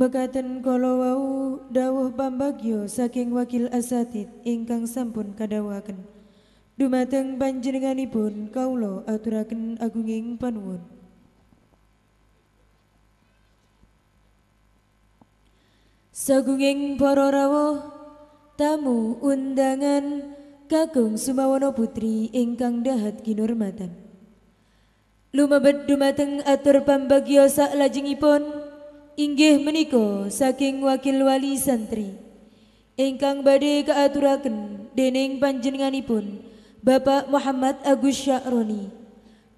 Mekaten kala wau dawuh pambagyo saking wakil asatid ingkang sampun kadawaken. Dumateng panjenenganipun kaulo aturaken agunging panuwun. Sagunging para rawuh tamu undangan Kakung Sumawana putri ingkang dahat kinurmatan. Lumebet dumateng atur pambagyo saklajengipun inggih menika saking wakil wali santri ingkang badhe kaaturaken dening panjenenganipun Bapak Muhammad Agus Syahroni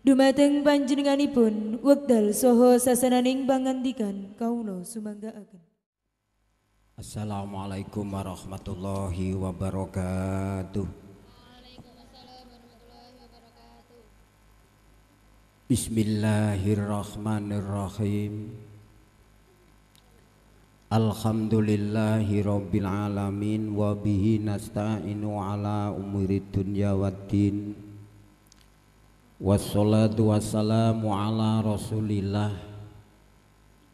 dumateng panjenenganipun wekdal saha sasananing pangandikan kawula sumanggaaken Assalamualaikum warahmatullahi wabarakatuh. Bismillahirrahmanirrahim. Alhamdulillahi Rabbil Alamin wa bihi nasta'inu ala umuri dunya waddin Wassalatu wassalamu ala rasulillah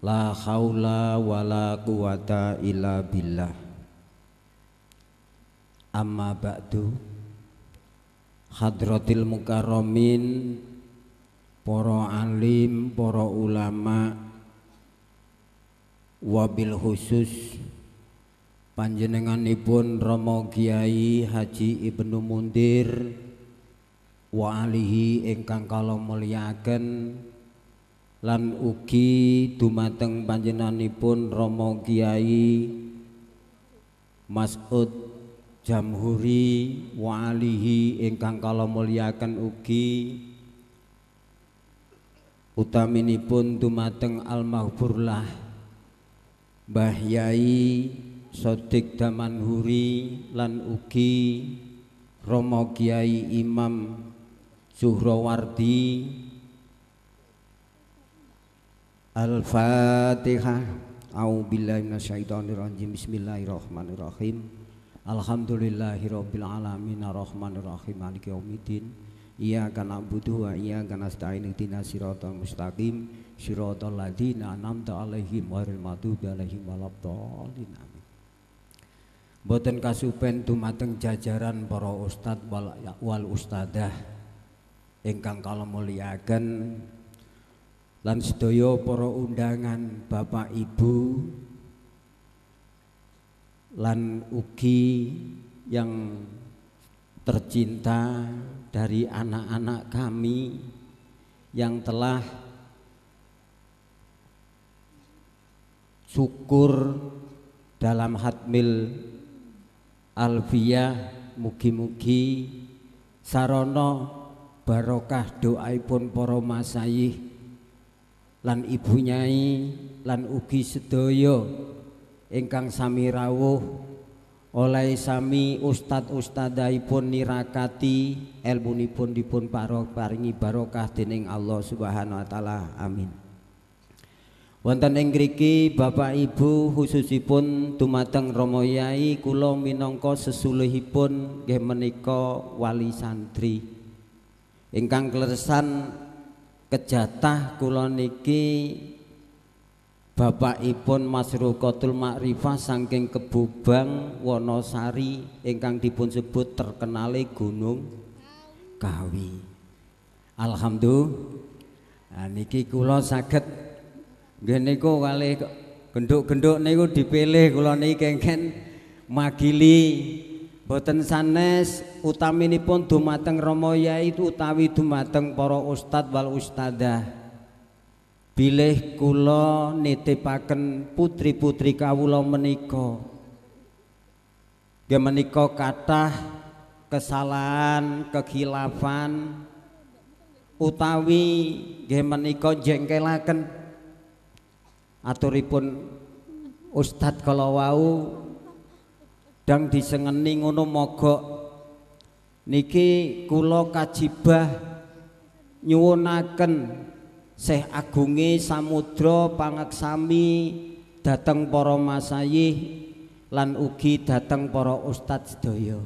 La khawla wa la quwata illa billah Amma ba'du Hadratil mukarramin Poro alim, poro ulama' wabil khusus panjenengan panjenenganipun Romo Kiai Haji Ibnu Mundir wa alihi ingkang kala mulyaken lan ugi dumateng panjenenganipun Romo Kiai Mas'ud Jamhuri wa alihi ingkang kala mulyaken ugi utaminipun dumateng al Mbah Yai Sodik Damanhuri lan ugi Romo Kiai Imam Zuhrawardi Al-Fatihah A'udzubillahi rajim Bismillahirrahmanirrahim Alhamdulillahirabbil alamin arrahmanirrahim maliki yaumiddin Iyyaka na'budu wa iyyaka nasta'in ihdinas siratal mustaqim Syiratal ladzina an'amta alaihim ghairil maghdubi alaihim amin Boten kasupen tumateng jajaran para ustad wal, wal ustadah Engkang kalau muliakan lan sedoyo para undangan Bapak Ibu lan ugi yang tercinta dari anak-anak kami yang telah syukur dalam hatmil alfiyah mugi-mugi Sarono barokah doaipun para masayih lan ibu nyai lan ugi Sedoyo ingkang sami rawuh oleh sami ustad ustadaipun nirakati ilmunipun dipun paringi barokah dening Allah Subhanahu wa taala amin Wonten ing mriki Bapak Ibu khususipun dumateng Rama Yai kula minangka sesulihipun nggih menika wali santri. Ingkang kleresan kejatah kula niki Bapak Ipun Mas Rukotul Makrifah saking Kebubang Wonosari ingkang dipun sebut terkenale Gunung Kawi. Alhamdulillah niki kula saged Gini ku wali genduk-genduk ini ku dipilih kula ini kengken magili boten sanes utam ini pun dumateng romo yaitu utawi dumateng para ustad wal ustadah bilih kula nitipaken putri-putri kawula menika nggih menika kathah kesalahan kekhilafan utawi nggih menika jengkelaken aturipun Ustadz kalau dan disengeni ngono mogok niki kula kajibah nyuwunaken Syekh Agunge Samudra Pangaksami dateng para masayi lan ugi dateng para ustad sedaya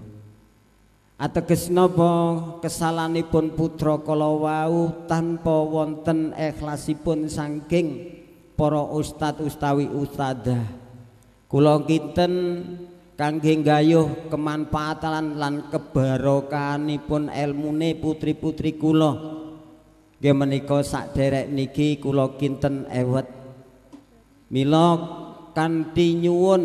ateges napa kesalanipun putra kala wau tanpa wonten ikhlasipun sangking saking para ustad ustawi ustadah kula kinten kangge gayuh kemanfaatan lan kebarokanipun elmune putri-putri kula nggih menika sakderek niki kula kinten ewet mila kanthi nyuwun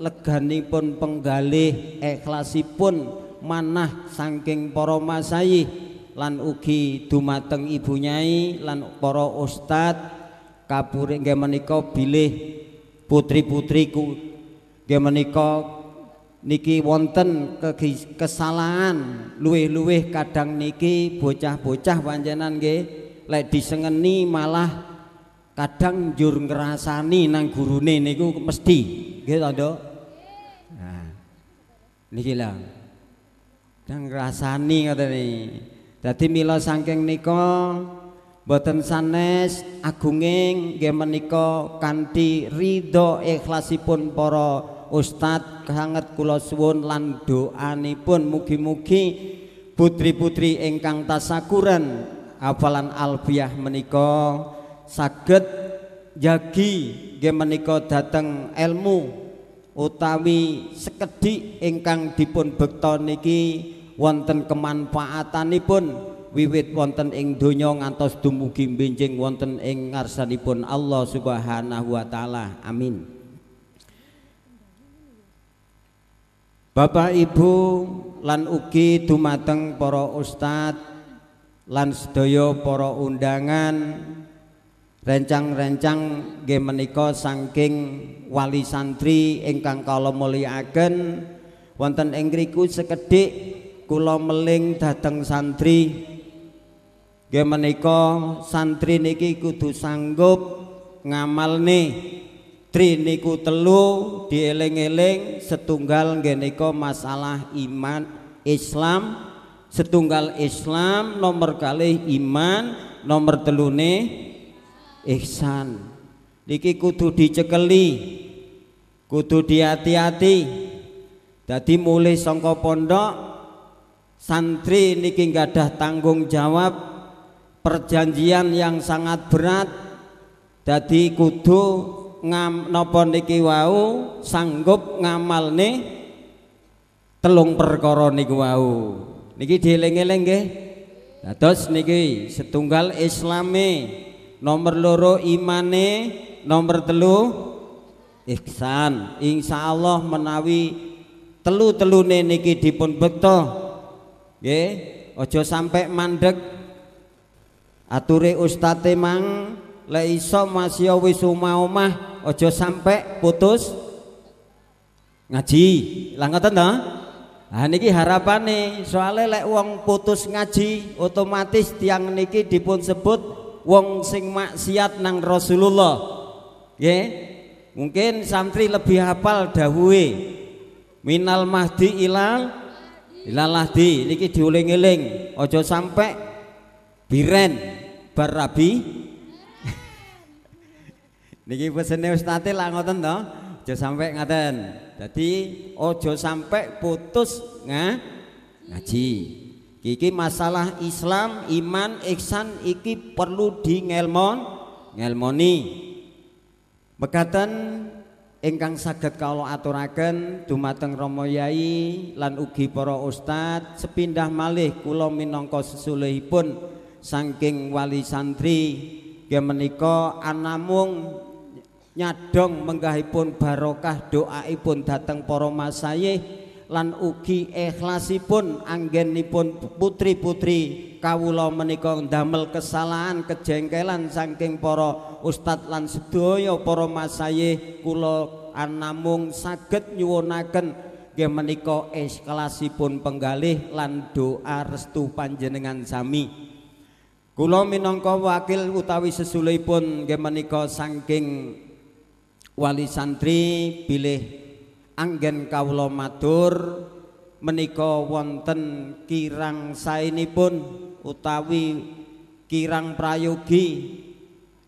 leganipun penggalih ikhlasipun manah saking para masayih lan ugi dumateng ibu nyai lan para ustadz kapuri nggih menika bilih putri-putriku nggih menika niki wonten kesalahan luweh-luweh kadang niki bocah-bocah panjenengan nggih lek disengeni malah kadang njur ngrasani nang gurune niku mesti nggih to nduk niki lah kang ngrasani ngoten iki dadi mila saking nika Boten sanes agunging nggih menika kanthi ridho ikhlasipun para ustad sanget kula suwun lan doanipun mugi-mugi putri-putri ingkang tasakuran hafalan alfiah menika saged yagi nggih menika dhateng ilmu utawi sekedhik ingkang dipun bekta niki wonten kemanfaatanipun wiwit wonten ing donya ngantos dumugi benjing wonten ing ngarsanipun Allah Subhanahu wa taala. Amin. Bapak Ibu lan ugi dumateng para ustad, lan sedaya para undangan rencang-rencang nggih menika saking wali santri ingkang kala mulyakaken wonten ing ngriku sekedhik kula meling dhateng santri Nggih santri niki kudu sanggup ngamal nih, Tri niku telu dieling-eling setunggal ngenika masalah iman Islam setunggal Islam nomor kali iman nomor nih, ihsan niki kudu dicekeli kudu dihati-hati jadi mulai songko pondok santri niki nggak ada tanggung jawab perjanjian yang sangat berat jadi kudu ngam nopo niki wau sanggup ngamalne telung perkara niki wau niki dieling-eling nggih dados niki setunggal islame nomor loro imane nomor telu ihsan insyaallah menawi telu-telune niki dipun beto nggih aja sampai mandek ature ustate mang le iso masya wis omah ojo sampe putus ngaji lah ngoten to Nah niki harapane soalnya lek wong putus ngaji otomatis tiang niki dipun sebut wong sing maksiat nang Rasulullah. Nggih. Mungkin santri lebih hafal dawuhe minal mahdi ilal ilalahdi niki diuling-eling aja sampai biren Bar barabi niki pesene ustate lah ngoten to aja sampai ngaten jadi ojo sampai putus nga, ngaji iki masalah Islam iman ihsan iki perlu di ngelmon ngelmoni mekaten ingkang saged kalau aturaken dumateng Rama Yai lan ugi para ustad sepindah malih kula minangka sesulihipun saking wali santri kemenika anamung nyadong menggahipun barokah doaipun dateng para masayih lan ugi ikhlasipun anggenipun putri-putri kawula menika ndamel kesalahan kejengkelan saking para ustad lan sedaya para masayih kula anamung saged nyuwunaken nggih menika ikhlasipun penggalih lan doa restu panjenengan sami Kula minangka wakil utawi sesulipun nggih menika saking wali santri bilih anggen kawula madur menika wonten kirang saenipun utawi kirang prayogi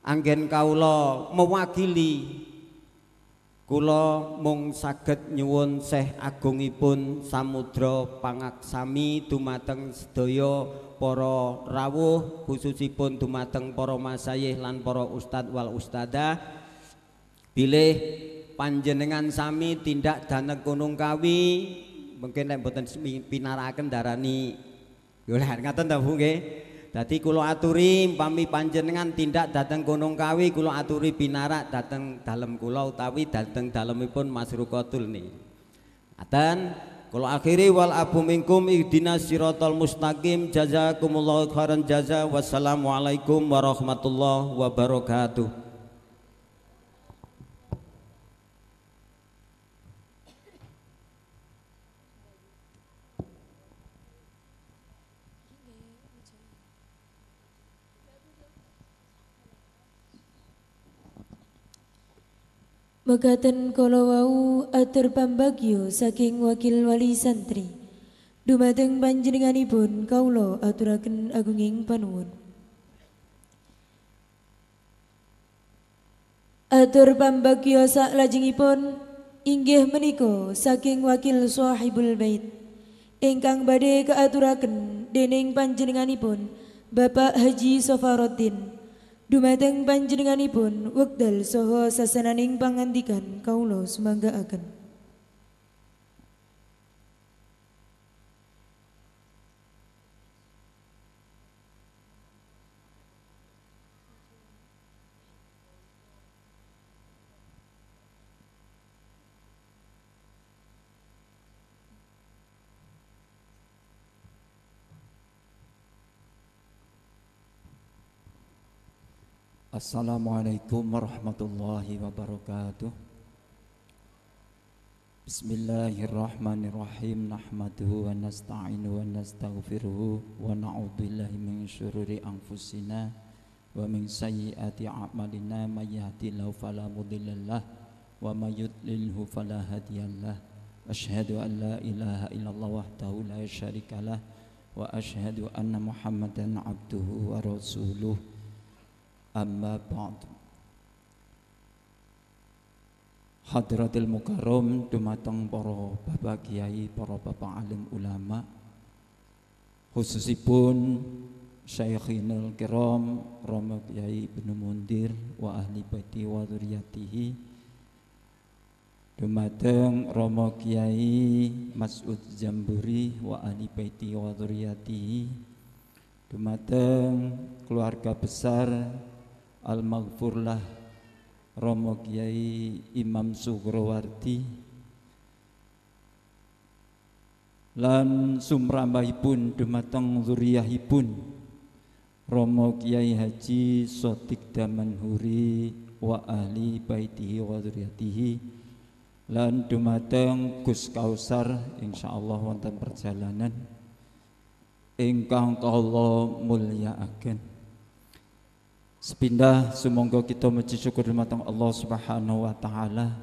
anggen kawula mewakili kula mung saged nyuwun Syekh Agungipun Samudra Pangaksami dumateng sedaya para rawuh khususipun dumateng para masayih lan para ustad wal ustadah bilih panjenengan sami tindak danek Gunung Kawi mungkin nek mboten pinaraken darani yo lha ngaten ta Bu nggih dadi kula aturi umpami panjenengan tindak dateng Gunung Kawi kula aturi pinarak dateng dalem kula utawi dateng dalemipun Mas Rukotul nih Aten Kul akhiri wal abu minkum ihdina siratal mustaqim jazakumullahu khairan jaza wassalamualaikum warahmatullahi wabarakatuh Mekaten kolowau atur pambagyo saking wakil wali santri. Dumateng panjenenganipun kaulo aturaken agunging panuwun. Atur pambagyo saklajengipun inggih meniko saking wakil sahibul bait ingkang badhe kaaturaken dening panjenenganipun Bapak Haji Sofaruddin Dumateng panjenenganipun wekdal saha sasenaning pangandikan semangga akan. Assalamualaikum warahmatullahi wabarakatuh Bismillahirrahmanirrahim Nahmaduhu wa nasta'inu wa nastaghfiruhu Wa na'udzubillahi min syururi anfusina Wa min sayyiati a'malina Mayyahdillahu falamudillallah Wa mayyudlilhu falahadiyallah Ashhadu an la ilaha illallah wahdahu la syarikalah Wa ashadu anna muhammadan abduhu wa rasuluh Amma ba'd Hadratil Mukarram dumateng para bapak kiai, para bapak alim ulama khususipun Syekhinul Kiram Rama Kiai Ibnu Mundir wa ahli baiti wa dzurriyyatihi dumateng Rama Kiai Mas'ud Jamburi wa ahli baiti wa dzurriyyatihi dumateng keluarga besar Al-Maghfurlah Romo Kiai Imam Sugrowarti lan sumrambahipun dumateng zuriyahipun Romo Kiai Haji Sotik Damanhuri wa ahli baitihi wa zuriyatihi lan dumateng Gus Kausar insyaallah wonten perjalanan ingkang mulia agen. Sepindah semoga kita meji syukur dumateng Allah Subhanahu wa taala.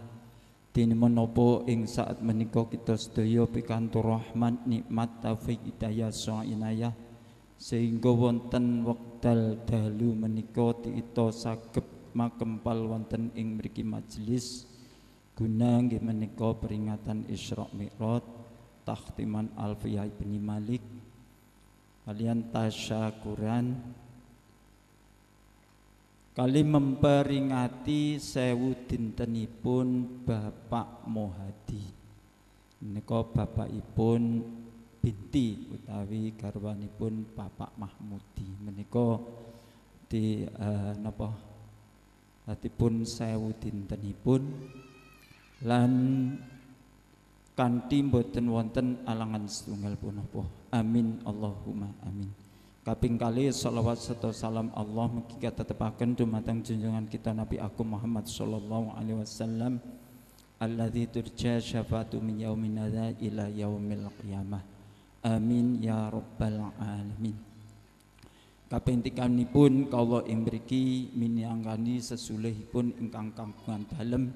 Dene menopo ing saat menika kita sedaya pikantuk rahmat nikmat taufik hidayah so inayah sehingga wonten wekdal dalu menika kita saged makempal wonten ing mriki majelis guna nggih menika peringatan Isra Mi'raj takhtiman Alfiyah bin Malik kalian tasyakuran Kali memperingati sewu dintenipun Bapak Mohadi. Niko Bapak bapakipun binti utawi garwanipun Bapak Mahmudi. Meniko di uh, napa atipun sewu dintenipun lan kanthi boten wonten alangan setunggal punapa. Amin Allahumma amin kaping kali salawat serta salam Allah mungkin kita tetapkan dumatang junjungan kita Nabi aku Muhammad sallallahu alaihi wasallam alladzi turja syafaatu min yaumin hadza ila yaumil qiyamah amin ya rabbal alamin kaping tikanipun kawula ing mriki sesulih pun ingkang kangkungan dalem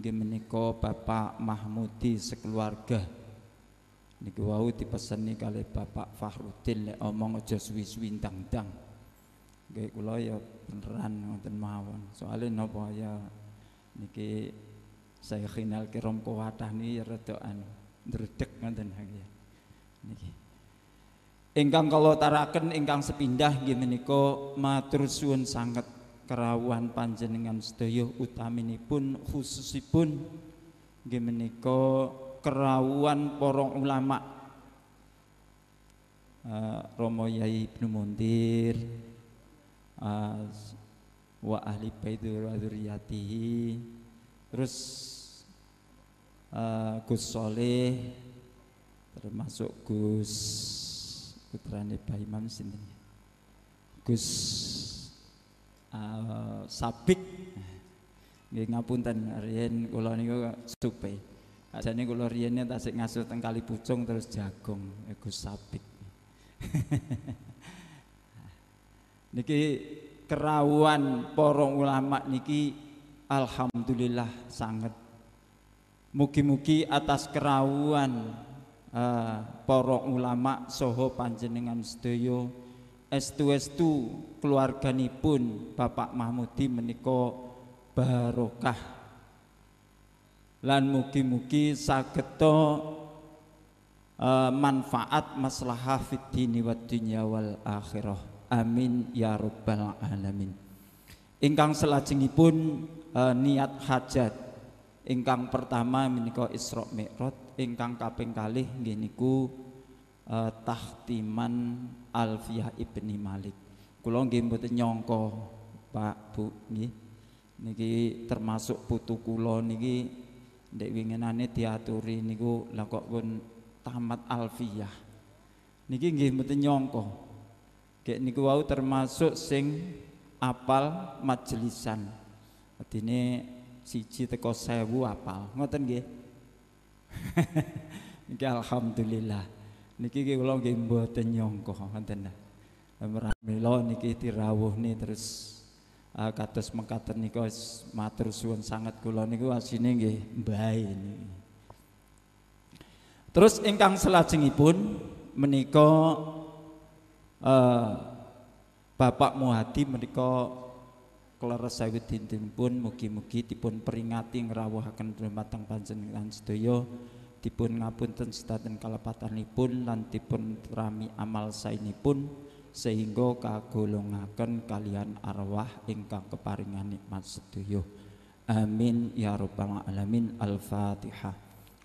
nggih menika Bapak Mahmudi sekeluarga Niki wau dipeseni kali Bapak Fahrudin lek omong aja suwi-suwi ndang-ndang. Nggih kula ya beneran ngoten mawon. Soale napa ya niki saya khinal kiram kuwatah niki ya rada anu ndredeg ngoten niki. Niki. Ingkang kala taraken ingkang sepindah nggih menika matur suwun sanget kerawuhan panjenengan sedaya utaminipun khususipun nggih menika kerawuan para ulama uh, eh, Romo Yai Ibnu Mundir uh, wa ahli baitul adzuriyatihi terus uh, Gus Soleh termasuk Gus putrane Pak Imam sinten Gus uh, Sabik nggih ngapunten riyen kula niku supaya jadi kalau riennya tasik ngasuh teng kali pucung terus jagung, ego ya sabik. niki kerawuan para ulama niki alhamdulillah sangat. Mugi-mugi atas kerawuan uh, eh, para ulama soho panjenengan s estu-estu keluarganipun Bapak Mahmudi menika barokah lan mugi-mugi sageto e, manfaat maslahah fid dini wad dunya wal akhirah amin ya rabbal alamin ingkang selajengipun uh, niat hajat ingkang pertama menika Isra Mi'raj ingkang kaping kalih nggih niku uh, tahtiman Alfiyah Ibni Malik kula nggih mboten nyangka Pak Bu nggih niki termasuk putu kula niki dek winginane diaturi niku lakok pun tamat alfiah niki nggih mboten nyangka dek niku wau termasuk sing apal majelisan artine siji teko sewu apal ngoten nggih niki alhamdulillah niki kula nggih mboten nyangka ngoten Alhamdulillah niki dirawuhne terus uh, kados mekaten nika matur suwun sanget kula niku asine nggih ini. Terus ingkang selajengipun menika uh, Bapak Muhadi menika kleres sawit dinten pun mugi-mugi dipun peringati ngrawuhaken bermatang panjenengan sedaya dipun ngapunten sedaten kalepatanipun lan dipun rami amal pun sehingga kagolongaken kalian arwah ingkang keparingan nikmat sedaya. Amin ya rabbal alamin. Al-Fatihah.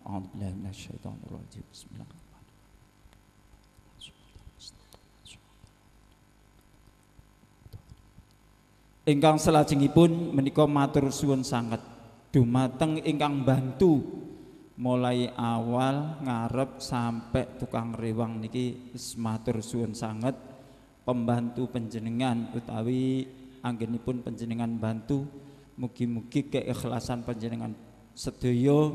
A'udzubillahi minasyaitonir rajim. Bismillahirrahmanirrahim. Ingkang selajengipun menika matur suwun sanget dumateng ingkang bantu mulai awal ngarep sampai tukang rewang niki matur suwun sanget pembantu penjenengan utawi anggenipun penjenengan bantu mugi-mugi keikhlasan penjenengan sedaya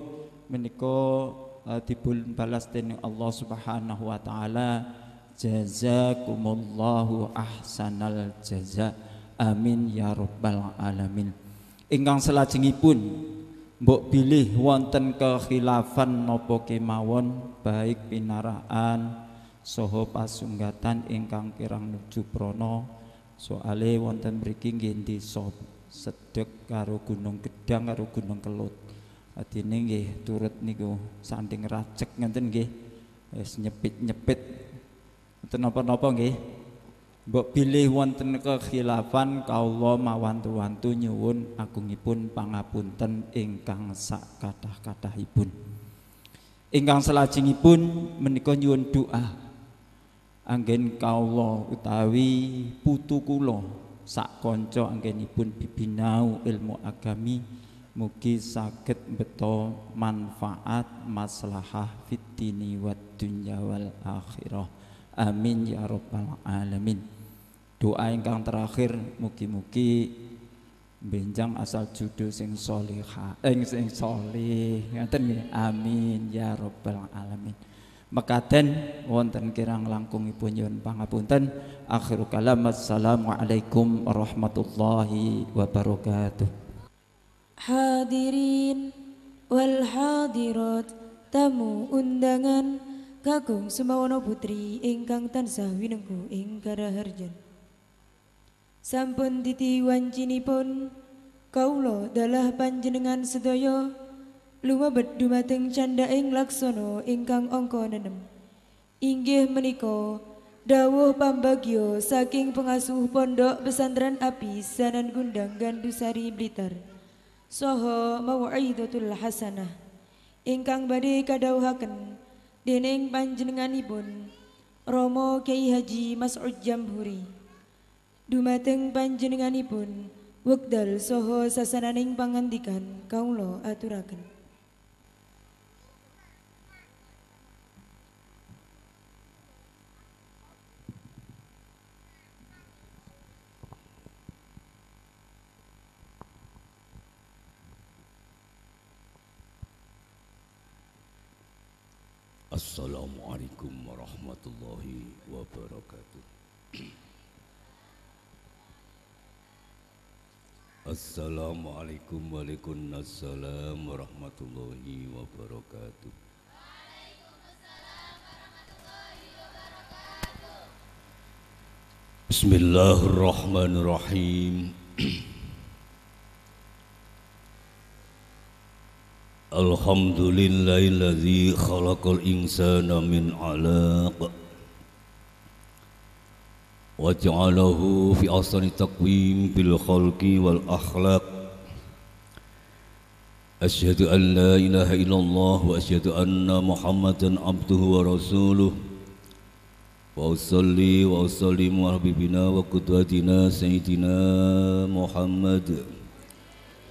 menika uh, dipun balas dening Allah Subhanahu wa taala jazakumullahu ahsanal jaza amin ya rabbal alamin ingkang selajengipun mbok bilih wonten kekhilafan napa kemawon baik pinaraan Soho pasunggatan ingkang kirang nuju prana soale wonten mriki nggih sob sedek karo Gunung Gedang karo Gunung Kelut adine nggih turut niku sanding racek ngenten nggih wis nyepit-nyepit wonten napa-napa nggih Mbok bilih wonten kekhilafan kawula mawantu-wantu nyuwun agungipun pangapunten ingkang sak kathah-kathahipun. Ingkang selajengipun menika nyuwun doa anggen kaula utawi putu kula sak kanca anggenipun bibinau ilmu agami mugi saged beto manfaat maslahah fitini wat dunya wal akhirah amin ya rabbal alamin doa ingkang terakhir mugi-mugi benjang asal judul sing solihah eh, sing solih ngaten amin ya rabbal alamin mekaten wonten kirang langkung ibu nyuwun pangapunten akhirul kalam assalamualaikum warahmatullahi wabarakatuh hadirin wal hadirat tamu undangan kakung sumawana putri ingkang tansah winengku ing karaharjan sampun titi wancinipun kaula dalah panjenengan sedaya lumebet dumateng candhaing laksono ingkang angka nenem inggih menika dawuh pambagyo saking pengasuh pondok pesantren api Sanan Gundang Gandusari Blitar saha tulah hasanah ingkang badhe kadhawuhaken dening panjenenganipun Romo Kyai Haji Mas'ud Jamhuri dumateng panjenenganipun wekdal soho sasananing pangandikan kaula aturaken Assalamualaikum warahmatullahi wabarakatuh. Assalamualaikum waalaikumsalam warahmatullahi wabarakatuh. Bismillahirrahmanirrahim. Alhamdulillahilladzi khalaqal insana min 'alaq wa ja'alahu fi asani taqwim bil khalqi wal akhlaq Asyhadu an la ilaha illallah wa asyhadu anna Muhammadan abduhu wa rasuluh Wa usalli wa usallimu ala habibina wa qudwatina sayyidina Muhammad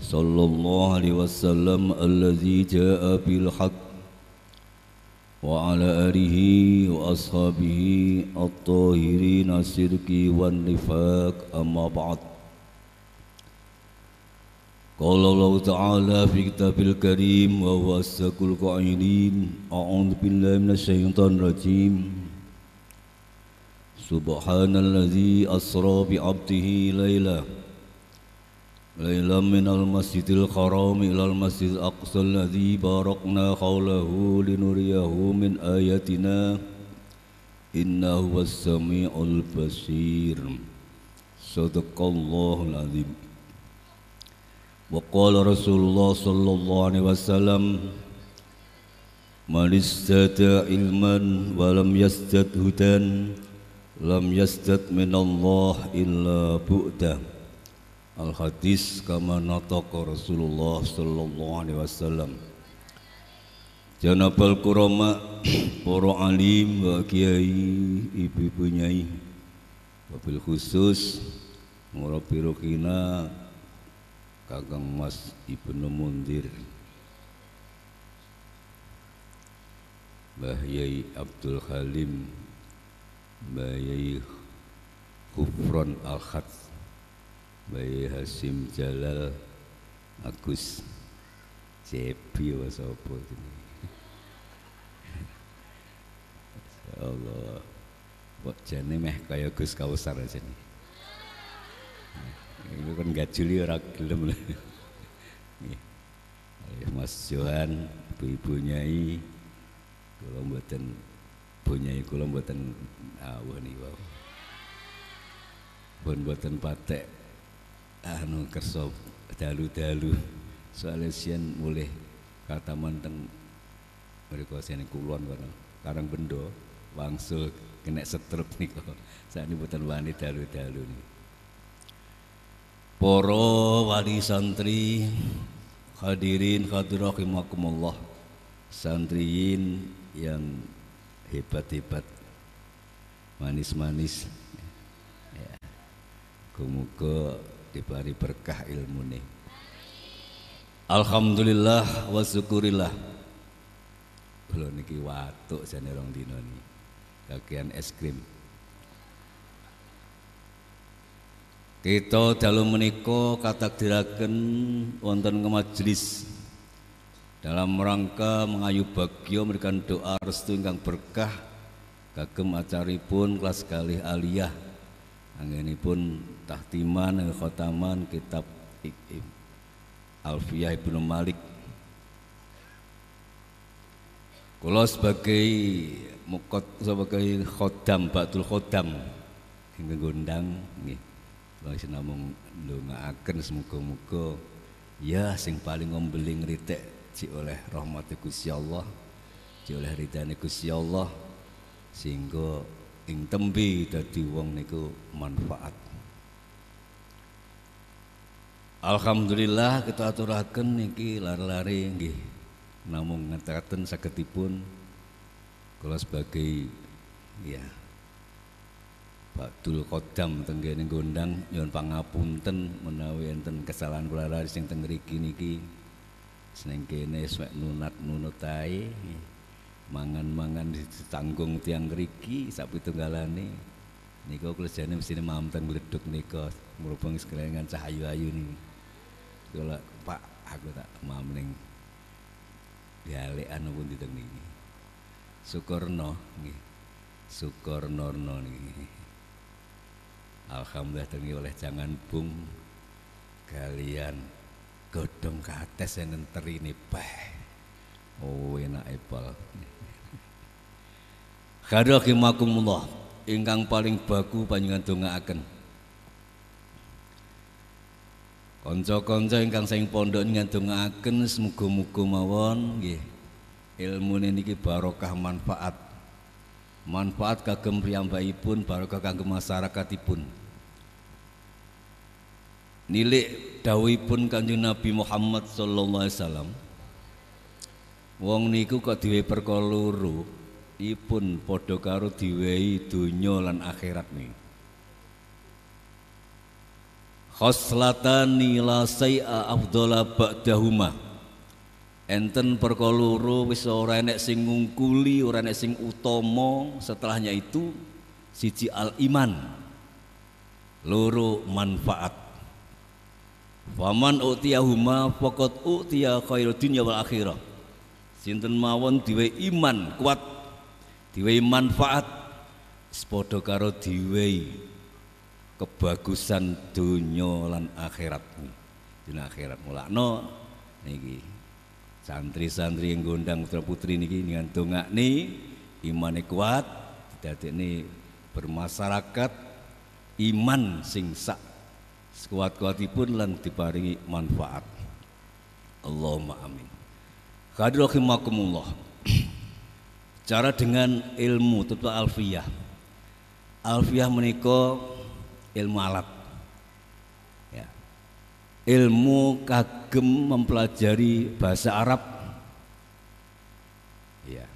sallallahu alaihi wasallam allazi jaa bil haq wa ala alihi wa ashabihi at-tahirin asirki wan nifaq amma ba'd qala allah ta'ala fi karim wa wasaqul qa'ilin aon billahi minasy syaithanir rajim subhanallazi asra bi laila Lailam al masjidil kharam ilal masjid aqsa alladhi barakna khawlahu min ayatina Innahu wassami'ul basir Sadaqallahu al-adhim Wa qala rasulullah sallallahu alaihi wasallam Man istata ilman wa lam yastad hudan Lam yastad minallah illa bu'dah al hadis kama nataqa Rasulullah sallallahu alaihi wasallam Janabal kurama para alim wa kiai ibu-ibu nyai wabil khusus murabi rukina Kakang Mas Ibnu Mundir Mbah Yai Abdul Halim Mbah Yai Kufron Al-Khat Bayi Hasim Jalal Agus Cepi wa ini, Allah kok jani meh kaya Gus Kausar nih, ini kan gajuli ora gelem lho Mas Johan ibu-ibu nyai kula mboten kalau buatan mboten awon niku pun buatan patek anu kerso dalu-dalu soalnya sian mulai kata teng mereka sian kulon barang karang bendo wangsul kena setruk nih kok saat ini buatan wani dalu-dalu nih Poro wali santri hadirin hadirah santriin yang hebat-hebat manis-manis ya. Kumuka diberi berkah ilmu nih Alhamdulillah wa syukurillah kula niki watuk jane rong dina niki bagian es krim kita dalu menika katakdiraken wonten ke majelis dalam rangka mengayu bagio memberikan doa restu ingkang berkah kagem acaripun kelas kali aliyah pun tahtiman khotaman kitab Alfiyah Ibnu Malik kalau sebagai mukot sebagai khodam batul khodam hingga gondang nggih namun namung ndongaaken semoga-moga ya sing paling ngombeling rite, si oleh rahmat Gusti Allah si oleh ridane Gusti Allah sehingga ing tembe dadi wong niku manfaat Alhamdulillah kita aturakan niki lari-lari nggih namun ngatakan sakitipun kalau sebagai ya Pak Dul Kodam tenggene gondang nyuwun pangapunten menawi enten kesalahan kula lari sing teng niki seneng kene swek nunat nunutai mangan-mangan ditanggung tiang riki sapi tunggalane niko kula jane mesti mamten gledhuk niko merupung sekalian dengan cahayu-ayu nih kula Pak aku tak mal dialek anu pun diteng niki Sukorno nggih Sukornorno nih. Alhamdulillah tengi oleh jangan bung kalian godhong kates nenteri ini peh oh enak epal Kadakimakumullah ingkang paling baku panjenengan akan. konco yang ingkang saking pondok ngandungaken semoga-moga mawon nggih ini niki barokah manfaat. Manfaat kagem pun, barokah kangge masyarakatipun. Nilik dawuhipun Kanjeng Nabi Muhammad sallallahu alaihi wasallam. Wong niku kok diwe perkara loro, ipun padha diwe itu nyolan akhirat nih khoslatani la sai'a afdala ba'dahuma enten perkoloro wis ora enek sing ngungkuli ora enek sing utama setelahnya itu siji al iman loro manfaat faman utiyahuma faqad utiya khairul dunya wal akhirah sinten mawon diwe iman kuat diwe manfaat sepodo karo diwe kebagusan dunia lan akhiratmu dunia akhirat mulakno niki santri-santri yang gondang putra putri niki dengan dongak nih imane kuat tidak ini bermasyarakat iman sing sak sekuat kuatipun lan diparingi manfaat Allahumma amin Hadirohimakumullah Cara dengan ilmu Tentu alfiyah Alfiyah menikah ilmu alat ya. ilmu kagem mempelajari bahasa Arab ya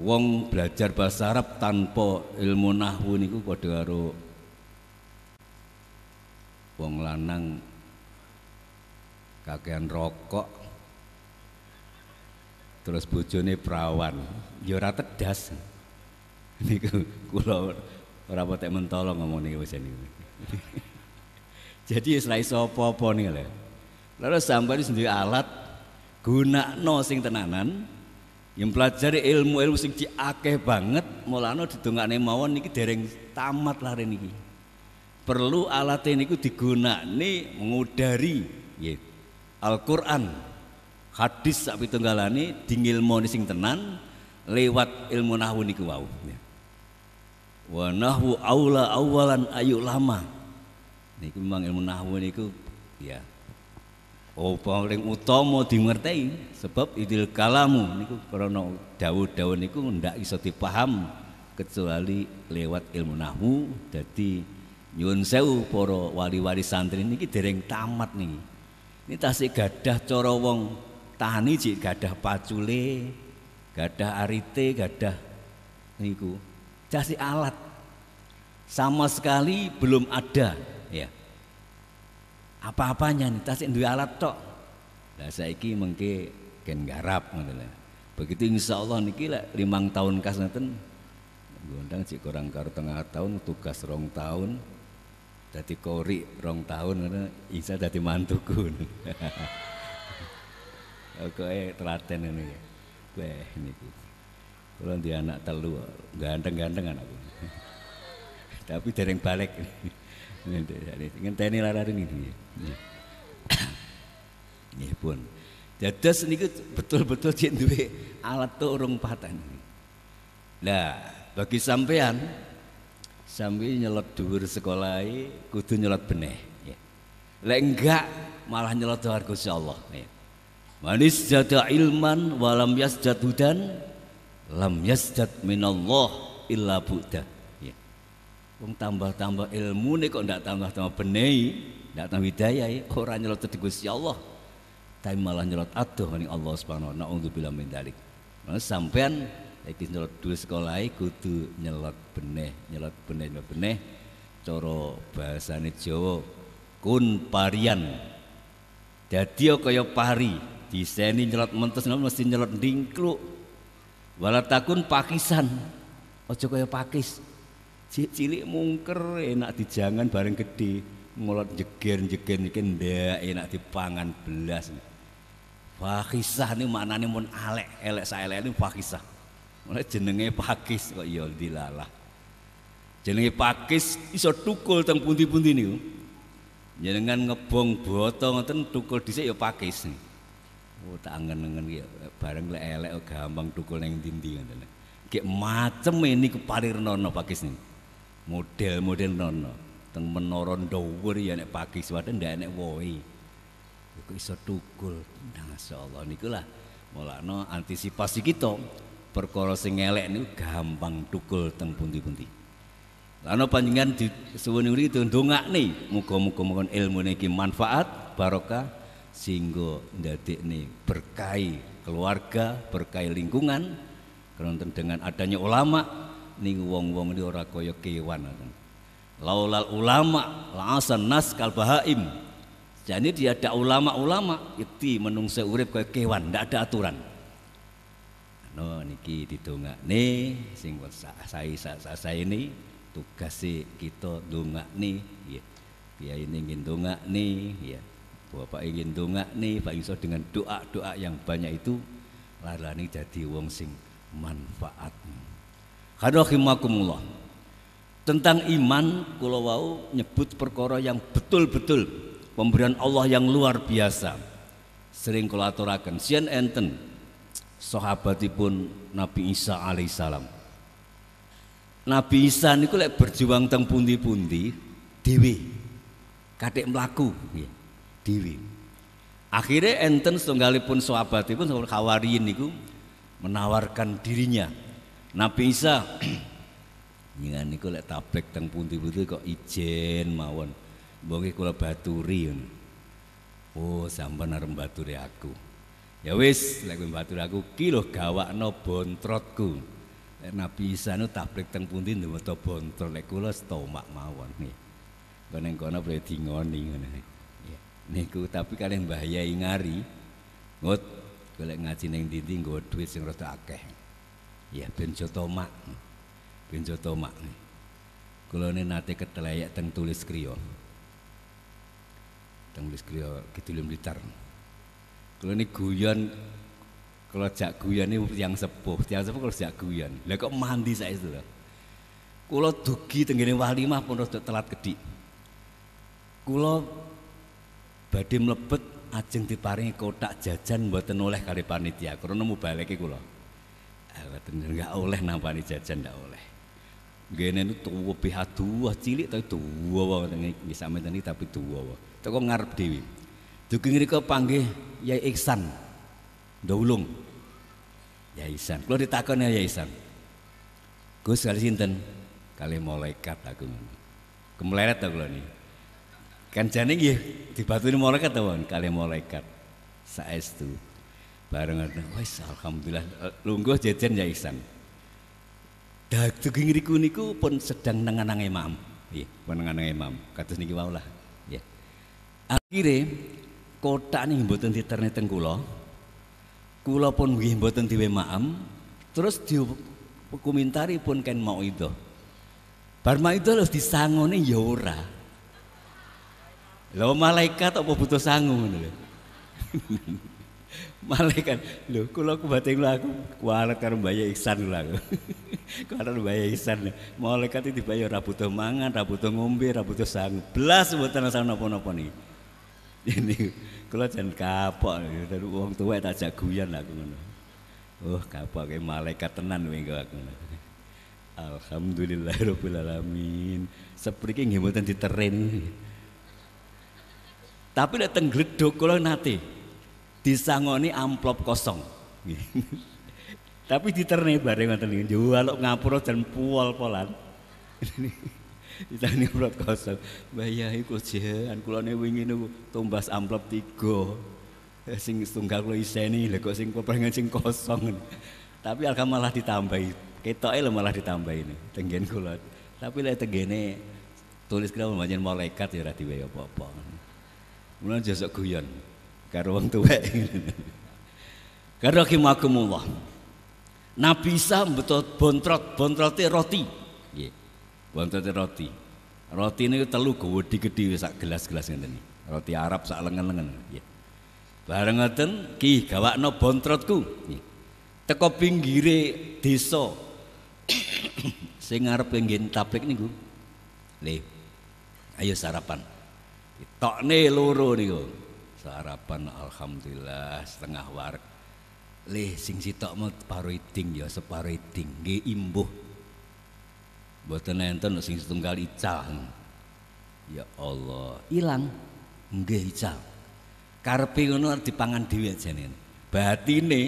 wong belajar bahasa Arab tanpa ilmu nahwu niku padha karo wong lanang kakean rokok terus bojone perawan ya ora tedas niku kula ora mentolong mentolo ngomong niku wis niku Jadi selain ra apa nih lho. Lalu sampai itu sendiri alat gunakno sing tenanan, yang pelajari ilmu-ilmu sing akeh banget, di didongakne mawon niki dereng tamat lah niki. Perlu alat ini, niku nih mengudari ya. Al-Qur'an, hadis sak dingil moni sing tenan lewat ilmu nahwu niku wau. Wa nahwu aula awalan ayu lama niku memang ilmu nahwu niku ya oh paling utama dimengerti sebab idil kalamu niku krana dawuh-dawuh niku ndak iso dipaham kecuali lewat ilmu nahwu jadi nyuwun sewu para wali-wali santri niki dereng tamat nih ini tasik gadah cara wong tani jik gadah pacule gadah arite gadah niku tasik alat sama sekali belum ada apa-apanya nih tasik duwe alat tok lah saiki mengke ken garap ngoten begitu insya Allah nih lah limang tahun kas nonton gondang sih kurang karo tengah tahun tugas rong tahun jadi kori rong tahun ngono isa dadi mantuku Oke, telaten ini ya. ini tuh Kalau dia anak telu, ganteng-ganteng anakku. Tapi dereng balik. ngenteni lararin ini nggih pun dados niku betul-betul cek duwe alat to urung paten lah bagi sampean sambil nyelot dhuwur sekolah e, kudu nyelot beneh ya. lek enggak malah nyelot dhuwur Gusti Allah ya. Manis jada ilman walam yasjad hudan lam yasjad minallah illa buddha Wong tambah-tambah ilmu nih kok ndak tambah-tambah benih, ndak tambah hidayah ya. Orang nyelot di Gusti Allah. Tapi malah nyelot aduh ning Allah Subhanahu wa taala. Nauzubillah bilang dzalik. Nah, sampean iki nyelot dua sekolah kudu nyelot benih, nyelot benih, nyelot benih. Cara bahasane Jawa kun parian. Dadi kaya pari, diseni nyelot mentes mesti nyelot ndingkluk. Wala pakisan. Aja kaya pakis cilik mungker enak dijangan bareng gede ngolot jeger jeger jeger ndak enak dipangan belas fakisah ini nih mon alek elek saya elek ini fakisah mulai jenenge pakis kok ya dilalah jenenge pakis iso tukul teng pundi-pundi nih jenengan ngebong botong ngoten tukul dhisik ya pakis nih. Oh tak angen-angen ya bareng lek elek gampang tukul yang dinding ada ngoten. macem ini nono pakis nih model-model nono teng menara ndhuwur ya nek pagi swaten ndak enek wohe iku ya iso tukul nah, masyaallah niku lah mulane antisipasi kita perkara sing elek niku gampang tukul teng pundi-pundi lan panjenengan disuwun ngriku ndongakne muga-muga mongkon ilmu niki manfaat barokah singgo nih berkahi keluarga berkahi lingkungan keronten dengan adanya ulama ning wong-wong li ora kaya kewan. Laulal ulama asan nas kal bahaim. Jadi dia ada ulama-ulama itu menungsa urip kaya kewan, ndak ada aturan. No niki nih, sing saya saya saya ini tugas kita nih, ya. Dia ini ingin nih, ya. Bapak ingin nih, Pak Yusuf dengan doa-doa yang banyak itu lari-lari jadi wong sing manfaatmu rahimakumullah. Tentang iman Kulawau nyebut perkara yang betul-betul pemberian Allah yang luar biasa. Sering kulaturakan sian enten sahabatipun Nabi Isa alaihissalam. Nabi Isa ini lek berjuang teng pundi-pundi dewi Kadek melaku ya. Dewi Akhirnya enten setunggalipun sahabatipun sahabat niku menawarkan dirinya Nabi Isa Jangan niku lek tablek teng pundi-pundi kok ijen mawon. Mbok kula baturi. Oh, sampean arep baturi aku. Ya wis, lek kowe baturi aku ki lho gawakno bontrotku. Lek Nabi Isa nu tablek teng pundi ndemeto bontrot lek kula stomak mawon nih. koneng kono boleh dingoni ngene. Iya. Niku tapi kalian bahaya ingari. Ngut golek ngaji ning ndi-ndi nggo dhuwit sing rada akeh ya benjo tomak benjo tomak nih ne nate ketelayak teng tulis kriyo, teng tulis kriya kidul liter. Kalau ne guyon kalau jak guyon ini yang sepuh tiyang sepuh kalau jak guyon lha kok mandi saya itu lho kula dugi tenggene walimah pun rada telat kedik kula badhe mlebet ajeng diparingi kotak jajan mboten oleh kali panitia krana mubaleke kula nggak oleh nampani jajan nggak oleh gene itu pihak tua cilik tapi tuwa banget nggih sampeyan tadi tapi tuwa toko ngarep dewi dugi ngriko panggih ya Iksan Ndulung ya Iksan kula ditakoni ya Iksan Gus kali sinten kali malaikat aku kemleret tau kula nih kan jane nggih dibatuni malaikat kan. kali malaikat tuh bareng ada wes alhamdulillah lungguh jajan ya Ihsan daging riku niku pun sedang nenganang imam iya pun nenganang imam kados niki wau lah ya akhire kotak nih mboten diterne teng kula kula pun nggih mboten diwe maam terus dikomentari pun ken mau itu bar mau itu harus disangoni ya ora Lo malaikat apa butuh sangu ngono malaikat lho kula kubate kula aku kualat karo mbaya Iksan lho aku kualet Mbak malaikat iki dibayar ora butuh mangan ora butuh ngombe ora butuh sang blas mboten sang napa-napa niki ini kula jan kapok dari wong tuwek tak jak guyon aku ngono oh kapok kayak malaikat tenan wingi aku Alhamdulillah, Rabbil alamin sepriki nggih mboten diterin tapi nek teng kalau kula nate disangoni amplop kosong. Tapi diterne bareng ngoten niku njaluk ngapura dan puol-polan. Ditani amplop kosong. Mbah ku jehan kula ne wingi niku tumbas amplop tiga. Sing setunggal kula iseni lha kok sing keprengen sing kosong. Tapi alga malah ditambahi. Ketoke lho malah ditambahi ini tenggen kula. Tapi lek tenggene tulis kira menjen malaikat ya ora diwe apa-apa. Mulane jasa guyon karo wong tuwek. Karakimakumullah. Nabi Isa betot bontrot, bontrote roti. Nggih. Bontrote roti. Roti ini telu gede-gede, sak gelas-gelas ngeten Roti Arab sak lengen-lengen. Nggih. Bareng ngeten ki gawakno bontrotku. Nggih. Teko pinggire desa sing ngarep nggih tablik niku. Le. Ayo sarapan. Tokne loro niku sarapan alhamdulillah setengah war leh sing sitok mau separuh iting ya separuh iting nggih imbuh mboten enten sing setunggal ical ya Allah ilang nggih ical karepe ngono dipangan dhewe ajane batine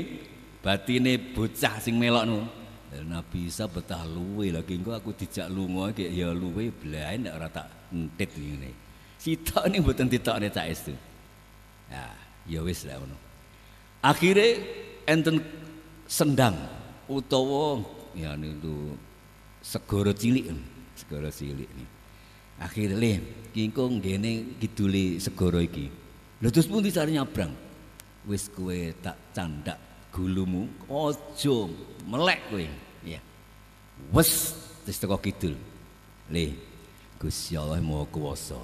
batine bocah sing nu, Nabi Isa betah luwe lagi engko aku dijak lunga iki ya luwe rata nek ora tak entit ngene. Sitok ning mboten ditokne cak estu. Ya, ya wis lah ngono. Akhire enten sendang utawa ya niku segara cilik, segara cilik nih. Akhire le kingkung ngene kidule segara iki. Lha terus pundi cari nyabrang? Wis kowe tak candak gulumu ojo, melek kowe. Ya. Wes terus teko kidul. Le Gusti Allah Maha Kuwasa.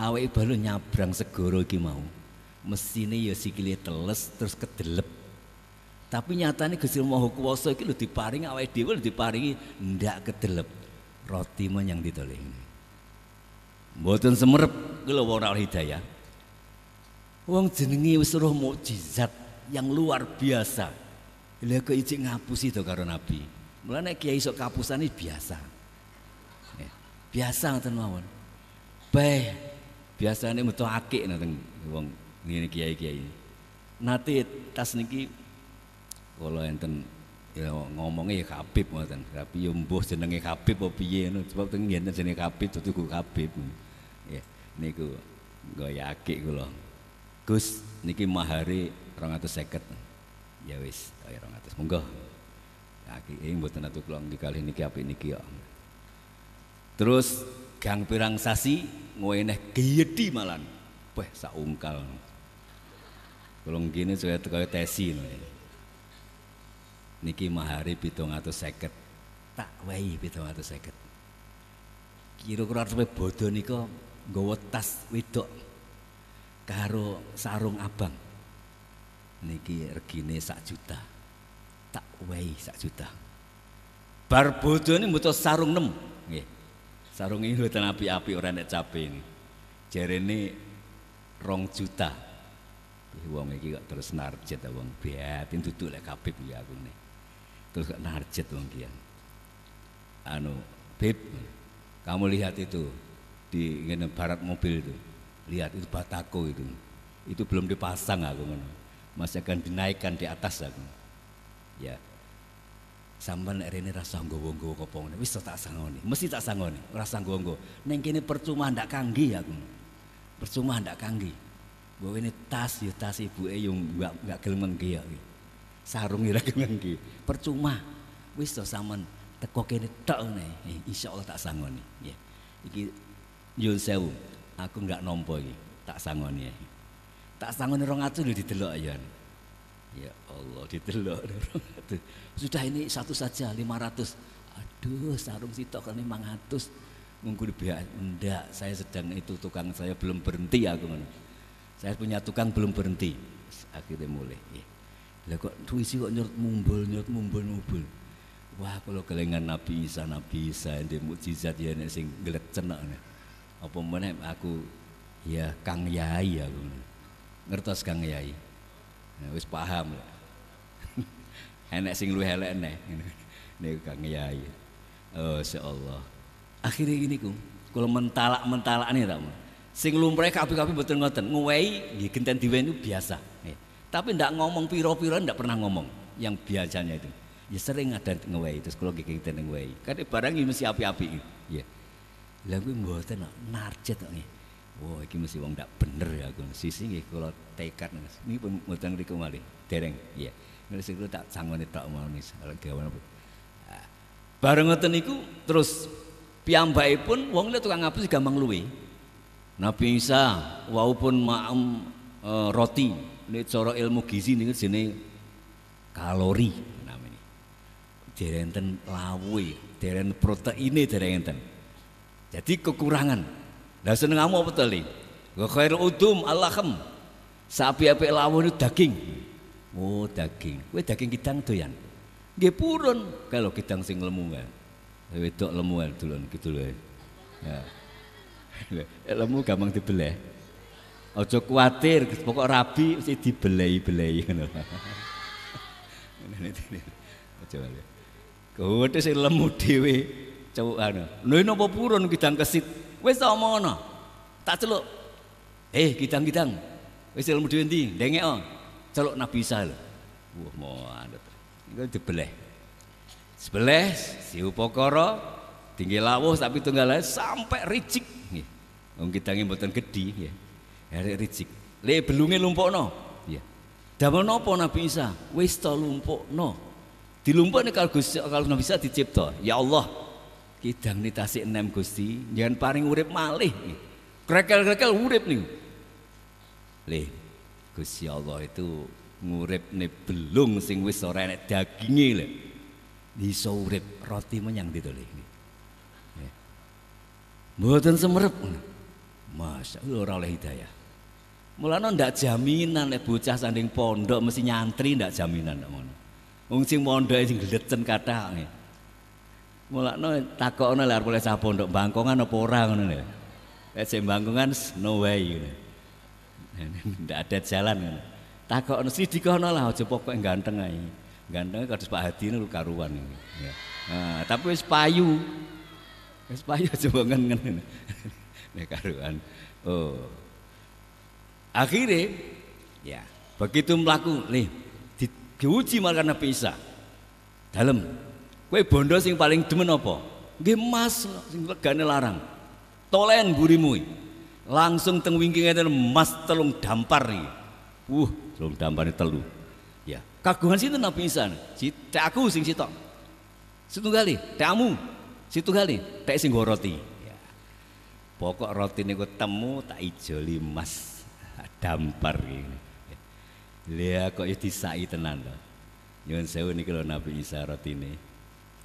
Awake baru nyabrang segara iki mau mesine ya sikile teles terus kedelep. Tapi nyatane Gusti Maha Kuwasa iki lho diparingi awake dhewe lho diparingi ndak kedelep. Roti yang ditoleh. Mboten semerep kula ora hidayah. Wong jenenge wis roh mukjizat yang luar biasa. Lha kok ijik ngapusi to karo Nabi. Mulane kiai sok kapusane biasa. Eh, biasa ngoten mawon. Bae biasane metu akik nanti wong ngene kiai-kiai. Nate tas niki kula enten ya ngomongnya ya Habib mboten. Tapi ya mbuh jenenge Habib apa piye ngono. Sebab teng ngene jenenge Habib dadi ku Habib. Ya niku gaya akik kula. Gus niki mahare 250. Ya wis, kaya 200. Monggo. Akik eh mboten atuh kula niki niki apik niki kok. Ya. Terus gang pirang sasi ngoeneh geyedi malan. Wah sak ungkal. Kalau gini saya tukar tesi nih. Niki mahari pitung atau seket tak wahi pitung atau seket. Kira-kira harus bodoh niko gowo tas widok karo sarung abang. Niki regine sak juta tak wahi sak juta. Bar bodoh ini butuh sarung nem. Nih. Sarung ini hutan api-api orang nak capek ini. Jere ini rong juta. wong iki kok terus narjet wong biatin duduk lek kabib ya aku nih terus kok narjet wong kian ya. anu bib kamu lihat itu di ngene barat mobil itu lihat itu batako itu itu belum dipasang aku ngono masih akan dinaikkan di atas aku ya sampean nek rene rasa nggowo-nggowo apa ngene wis tak sangoni mesti tak sangoni rasa nggowo-nggowo ning kene percuma ndak ya aku percuma ndak kangge Gue ini tas ya tas ibu eh yang nggak nggak kelemen nggih ya. Gitu. Sarung ira kelemen nggih. Percuma. Wis to saman teko kene nih, eh, insya Allah tak sangoni. nih, ya. Iki Yun sewu. Aku nggak nompo iki. Tak nih. ya. Tak sangoni 200 udah ditelok ya. Ya Allah ditelok didelok 200. Sudah ini satu saja lima ratus, Aduh, sarung si tok kan mangatus, Mungkin biar enggak, saya sedang itu tukang saya belum berhenti aku Ya, saya punya tukang belum berhenti akhirnya mulai ya. lah kok tuisi kok nyurut mumbul nyurut mumbul mumbul wah kalau kelengan Nabi Isa Nabi Isa yang mukjizat ya nih sing gelek cenak nih apa mana aku ya Kang Yai aku ngertos Kang Yai nah, wis paham lah enak sing lu nih nih nih Kang Yai oh Allah akhirnya gini kum kalau mentalak mentalak nih tak mau Sing lumrah kabeh-kabeh mboten ngoten. Nguwehi nggih genten itu biasa. Tapi ndak ngomong piro-piro ndak pernah ngomong yang biasanya itu. Ya sering ada nguwehi terus kalau nggih genten nguwehi. Kan barang ini ya masih api-api. Ya. Lah kuwi mboten narjet kok nggih. Wah, wow, ini mesti wong ndak bener ya aku. Sisi nggih kula tekad. ini pun mboten riku malih. Dereng. Ya. Nulis itu tak nih tok mau nis. Gawan apa? Ah. Barang ngoten niku terus piyambake pun wong tuh tukang ngapus gampang luwe. Nabi Isa walaupun ma'am e, roti ini cara ilmu gizi ini jenis kalori namanya derenten lawe deren protein derenten jadi kekurangan nah seneng kamu apa tali khair udum alakem sapi api lawe itu daging oh daging kue daging tuh doyan dia purun kalau kidang sing lemuan kan wedok lemu kan dulu gitu loh ya. ya. Ilmu gampang dibelah. Ojo khawatir, pokok rabi mesti dibelai-belai Kau Ojo lali. Kuwi sing lemu dhewe cewekane. Lho napa purun kidang kesit? Wis tak omongno. Tak celuk. Eh kidang-kidang. Wis ilmu dhewe ndi? Ndengek o. Oh. Celuk Nabi Isa lho. Wah, mau anut. Iku dibeleh. si upokoro tinggi lawuh tapi tunggalan sampai ricik Wong kidange mboten gedhi ya. Arek rijik. Le belunge lumpukno. Ya. Damel napa Nabi Isa? Wis to lumpukno. Dilumpukne karo Gusti kalau Nabi Isa dicipta. Ya Allah, kidang ni tasik enam Gusti, jangan paring urip malih. Krekel-krekel urip nih Le, Gusti Allah itu nih belung sing wis ora enek daginge le. Iso urip roti menyang ditole. Mboten semerep ngono. Masya Allah ora oleh hidayah. Mulane ndak jaminan nek bocah sanding pondok mesti nyantri ndak jaminan nek ngono. Wong sing pondoke sing gledecen kathake. Mulane takokno lha arep pondok bangkongan apa ora ngono lho. sing bangkongan no way ngono. ndak ada jalan ngono. Takokno sidikono lah aja pokok ganteng ae. Ganteng kados Pak Hadi niku karuan. Nah, tapi wis payu. Wis payu aja bangen ngene nek karuan oh akhirnya ya begitu melaku nih di, diuji malah Nabi Isa dalam kue bondo sing paling demen apa nggih emas sing regane larang tolen burimu langsung teng wingking emas telung dampar iki. uh telung dampar telu ya kagungan sinten Nabi Isa si aku sing sitok situ kali tamu situ kali tak sing pokok roti niku temu tak ijo limas dampar ini Lihat kok ya itu tenan to. Nyuwun sewu niki lho Nabi Isa roti ini.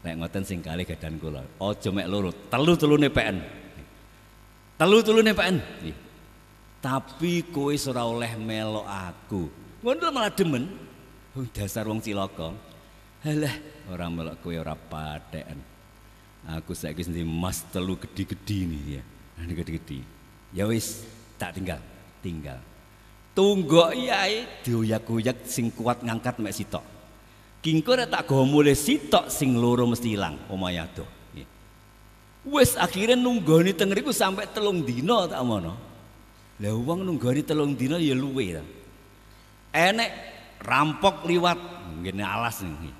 Lek ngoten sing ke gadan kula. ojo mek loro, telu telu PN. telu telu PN. Tapi kowe ora oleh melok aku. Ngono malah demen. Wong dasar wong cilaka. Halah, ora melok kowe ora patheken. Aku saiki sendiri mas telu gede gede nih ya. Gede-gede. Ya wis, tak tinggal, tinggal. Tunggu iya e dioyak-oyak sing kuat ngangkat mek sitok. Kingko tak gawe mule sitok sing loro mesti ilang omayadoh. Wis akhire nunggoni teng riku sampe telung dina tak mono. Lah wong nunggoni telung dina ya luwe ta. Enek rampok liwat ngene alas iki.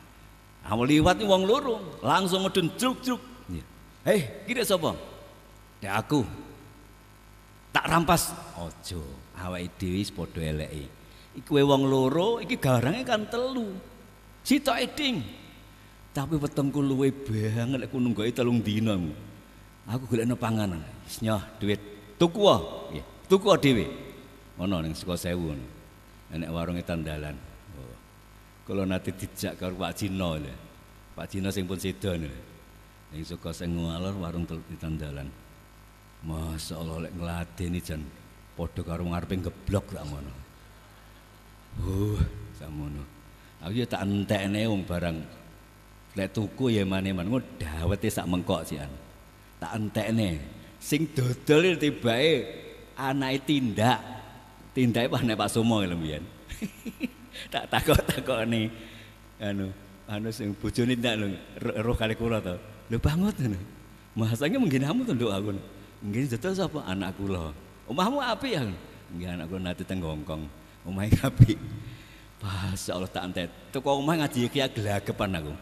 Amun liwat wong loro langsung medun jruk-jruk. Heh, kira sapa? Dek aku tak rampas ojo awake dhewe wis padha eleke. Iku wong loro iki garange kan telu. Sitok eding. Tapi wetengku luwe banget lek nunggoki telung dina. Aku golekno panganan. Wis nyoh dhuwit tuku wae. Yeah. Tuku dhewe. Ono ning saka 1000 ngono. Enek warunge tandalan. Oh. Kalau nanti dijak karo Pak Cino Pak Cino sing pun sedo ning saka sing ngalor warung telu tandalan. masa Allah lek ngladeni jan padha karo ngarepe geblok rak ngono. Huh, samono. Aku ya tak entekne wong barang. Lek tuku ya maneman ngono dawete sak mengkok sian. Tak entekne. Sing dodol ya baik anake tindak. Tindake Pak Pak Sumo lho mbiyen. tak takok-takokne anu anu sing bojone ndak lho roh kali kula to. Lho banget ngono. Mahasanya mengginamu to nduk aku. Nggih jatuh siapa Anak kula. Omahmu apik ya? Nggih anak kula nate teng Hongkong. Omahe apik. Allah tak entet. Toko omah ngaji iki ya gelagapan aku.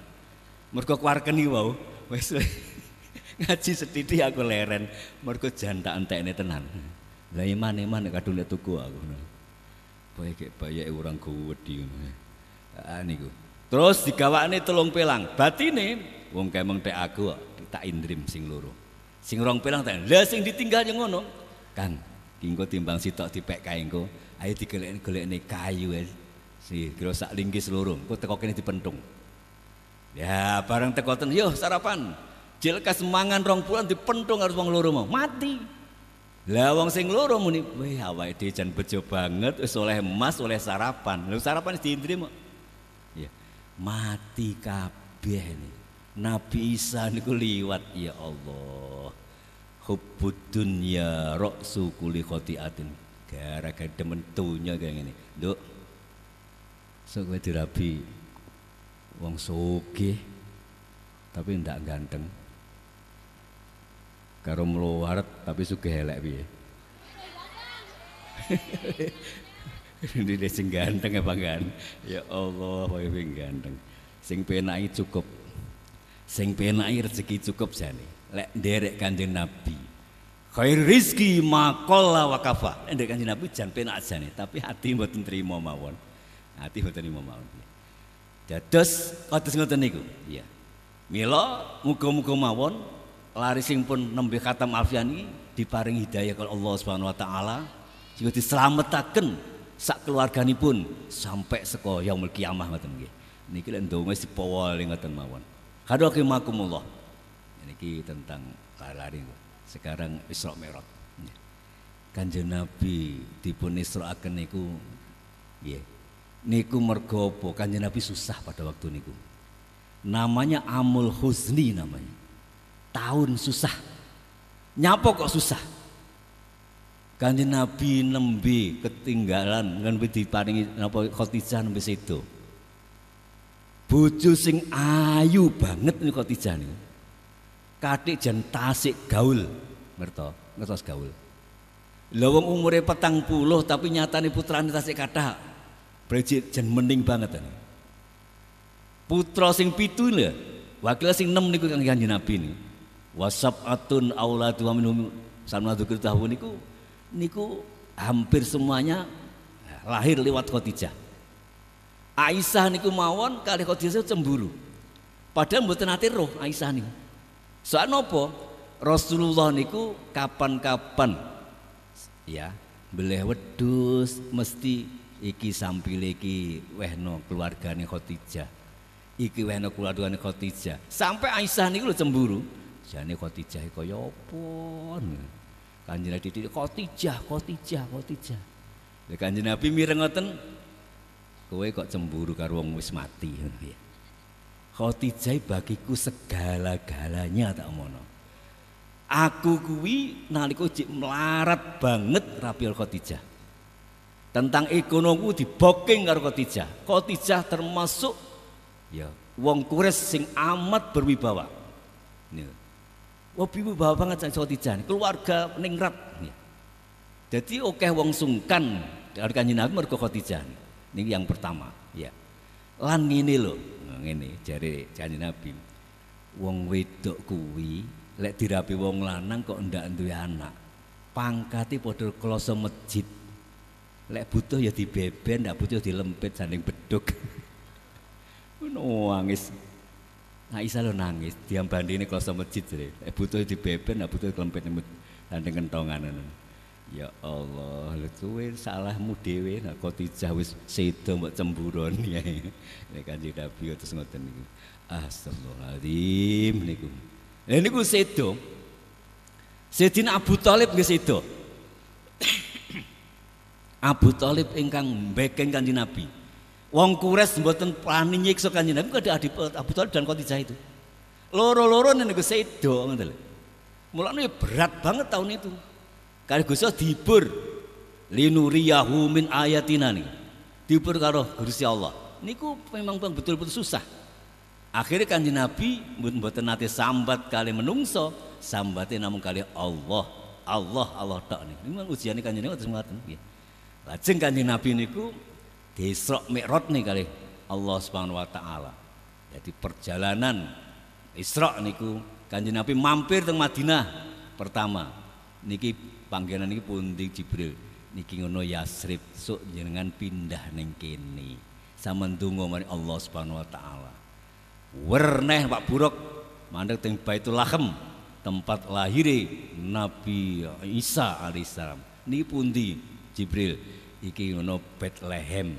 Mergo kuarkeni wau. Wis ngaji setiti aku leren. Mergo jan tak entekne tenan. Lah iman iman kadung tuku aku. Bae kek baye eh, urang gowedi ngono. Ah niku. Terus digawakne telung pelang. Batine wong kemeng tek aku tak indrim sing loro. Sing rong pelang tak. Lah sing ditinggal yang ngono. kan? kinggo timbang sitok dipek kae engko. Ayo digolek-golekne kayu eh, Si kira sak linggis loro. Engko teko kene dipentung. Ya, bareng teko ten, yo sarapan. Jilkas mangan rong bulan dipentung harus wong loro mau. Mati. Lah wong sing loro muni, weh awake dhewe jan bejo banget wis oleh emas, oleh sarapan. Lho sarapan wis diindri kok. Ya. Mati kabeh Nabi Isa niku liwat ya Allah hubbud rok suku kulli khotiatin gara-gara demen tunya kayak gini lho so kowe dirabi wong soge tapi ndak ganteng karo mluwaret tapi suge helek piye ini dia sing ganteng apa kan ya Allah wae ganteng sing penai cukup sing penai rezeki cukup jani lek derek kanjeng Nabi. Khair rizki makola wakafa. derek kanjeng Nabi jangan penak jane, tapi hati buat trimo mawon. Hati buat trimo mawon. Dados kados ngoten niku. Iya. milo muga-muga mawon sing pun nembe kata malfiani diparing hidayah kalau Allah Subhanahu wa taala juga diselamatkan sak keluarganipun sampai yang yaumul amah ngoten nggih. Niki doa masih dipawa ngoten mawon. Hadokimakumullah. Ini tentang lari Sekarang Isra Mi'raj. Kanjeng Nabi dipun Isra'aken niku nggih. Niku mergo apa? Kanjeng Nabi susah pada waktu niku. Namanya Amul Husni namanya. Tahun susah. Nyapa kok susah? Kanjeng Nabi nembe ketinggalan kan diparingi napa Khadijah nembe sedo. Bojo sing ayu banget niku Khadijah niku kadik jen tasik gaul Merto, ngetos gaul Lawang umurnya petang puluh tapi nyata nih putrane tasik kata, Brejit jen mending banget ini. Putra sing pitu ini ya, wakil sing enam niku kang Kanjeng Nabi niku. atun auladu minhum sama dzikir tahun niku niku hampir semuanya lahir lewat Khadijah. Aisyah niku mawon kali Khadijah cemburu. Padahal mboten nate roh Aisyah niku. Soal nopo Rasulullah niku kapan-kapan ya beleh wedus mesti iki sambil iki wehno keluargane Khadijah. Iki wehno keluargane Khadijah. Sampai Aisyah niku lho cemburu. Jane Khadijah kaya apa? Kanjeng Nabi titik Khadijah, Khadijah, Khadijah. Lah Kanjeng Nabi mireng ngoten. Kowe kok cemburu karo wong wis mati ngono khotijai bagiku segala-galanya tak mono. Aku kuwi nalika cik melarat banget Rabiul Khotijah. Tentang ekonomiku diboking karo Khotijah. Khotijah termasuk ya wong kures sing amat berwibawa. Nih. Ya. Wah bawa banget sama Khotijah, keluarga ningrat. Ya. Jadi oke okay, wong sungkan dari kanjeng Nabi mergo Khotijah. Ini yang pertama, ya lan ngene lho nah, ngene jare janji Nabi wong wedok kuwi lek dirapi wong lanang kok ndak duwe anak pangkati padha kloso masjid lek butuh ya dibeber ndak butuh ya dilempit sanding beduk nangis Nah Isa lo nangis, diam ini kloso masjid jare. Lek butuh ya dibeber ndak butuh dilempit sanding kentongan Ya Allah, lu kuwi salahmu dhewe nek Khadijah wis sedo mbok cemburon ya. Kanjeng Nabi terus ngoten niku. Astagfirullahalazim niku. Lah niku sedo. Sedin Abu Thalib nggih sedo. Abu Thalib ingkang mbekeng Kanjeng Nabi. Wong kures mboten wani nyiksa Kanjeng Nabi kok Abu Thalib dan Khadijah itu. Loro-loro niku sedo ngoten lho. Mulane berat banget tahun itu. Kali Gusti Allah dibur linuriyahu min ayatina nih. Dibur karo Gusti Allah. Niku memang bang betul-betul susah. Akhirnya kanjeng Nabi mboten nanti sambat kali menungso, sambatnya namun kali Allah. Allah Allah tak nih. Memang ujian ini Nabi terus ngoten nggih. Lajeng kanjeng Nabi niku Isra mikrot nih kali Allah Subhanahu wa taala. Jadi perjalanan Isra niku kanji Nabi mampir teng Madinah pertama. Niki Panggilan pun pundi Jibril? Niki ngono Yasrib, sok jenengan pindah nengkini. kene. sama donga Allah Subhanahu wa taala. Werneh Pak Buruk mandek teng Baitul Lahem, tempat lahiri Nabi Isa alaihissalam. Niki pundi Jibril? Iki ngono Bethlehem,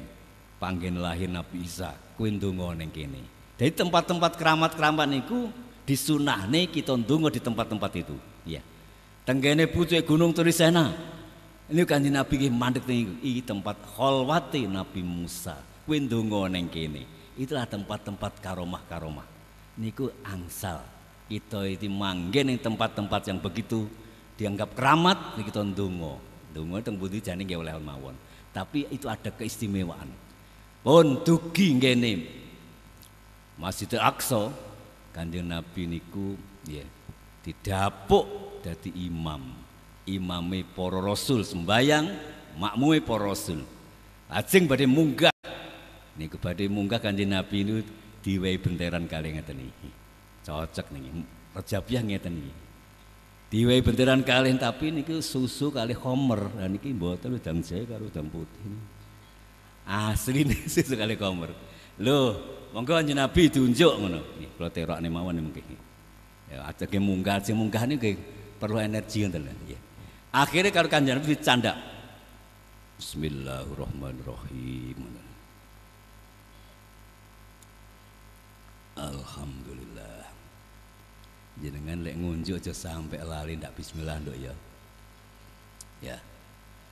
panggen lahir Nabi Isa. Kuwi donga neng kene. Jadi tempat-tempat keramat-keramat niku disunahne kita ndonga di tempat-tempat itu. Ya. Yeah. Tenggene pucuk gunung Turisena. Ini kanjeng Nabi ki mandek ini tempat kholwati Nabi Musa. Kuwi neng kini. Itulah tempat-tempat karomah-karomah. Niku angsal. Kita itu manggen yang tempat-tempat yang begitu dianggap keramat kita ndonga. Ndonga itu pundi jani nggih oleh mawon. Tapi itu ada keistimewaan. Pun dugi ngene. Masjidil Aqsa Kanjeng Nabi niku nggih didapuk dadi imam imame para rasul sembayang makmume para rasul ajeng badhe munggah niku badhe munggah kanjeng Nabi niku diwehi benteran kali ngeten iki cocok niki rejabiah ngeten iki diwehi benteran kali tapi niku susu kali homer lan niki mboten udang jahe karo udang putih asli nih susu kali homer lho monggo kanjeng Nabi diunjuk ngono kula terokne mawon mungkin ya ajeng munggah sing munggah niku perlu energi ngoten ya. Akhirnya kalau kanjeng Nabi dicanda. Bismillahirrahmanirrahim. Alhamdulillah. Jenengan lek ngunjuk aja sampai lali ndak bismillah nduk ya. Ya.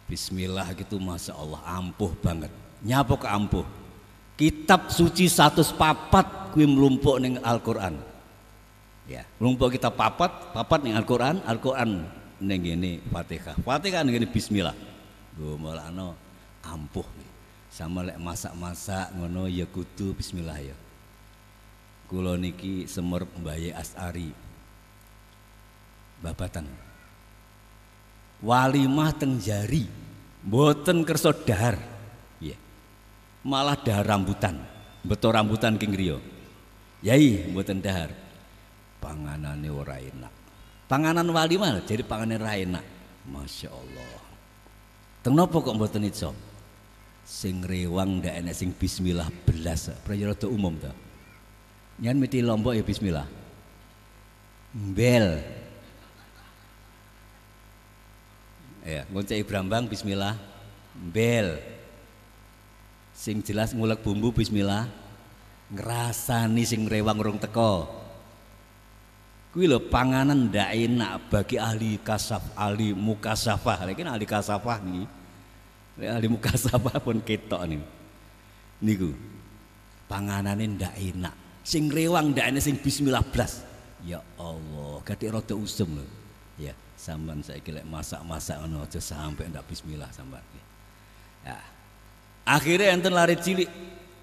Bismillah gitu Masya Allah ampuh banget. Nyapa ke ampuh? Kitab suci papat kuwi mlumpuk ning Al-Qur'an. Ya, belum kita papat, papat nih Al-Qur'an, Al-Qur'an ning ngene Fatihah. Fatihah ning ngene bismillah. Gumolano ampuh nih. Sama lek masak-masak ngono ya kudu bismillah ya. Kula niki semer Mbaye Asari. Babatan. Walimah tengjari, jari, mboten kersa dahar. Ya. Malah dahar rambutan. Beto rambutan king Yai buatan dahar panganane ora enak panganan wali mah jadi panganan ra enak Masya Allah Kenapa kok mboten iso? Sing rewang dan enak sing bismillah belas. Prayo umum ta. Nyan miti lombok ya bismillah. Mbel. Ya, Ibram brambang bismillah. Mbel. Sing jelas ngulek bumbu bismillah. nih sing rewang urung teko. Kuwi lho panganan ndak enak bagi ahli kasaf, ahli mukasafah. Lek ahli kasafah niki. Lek ahli mukasafah pun ketok niku. Niku. Panganane ndak enak. Sing rewang ndak enak sing bismillah blas. Ya Allah, gati rada usem lho. Ya, sampean saya lek masak-masak ngono aja sampe ndak bismillah sampean. Ya. Akhirnya enten lari cilik.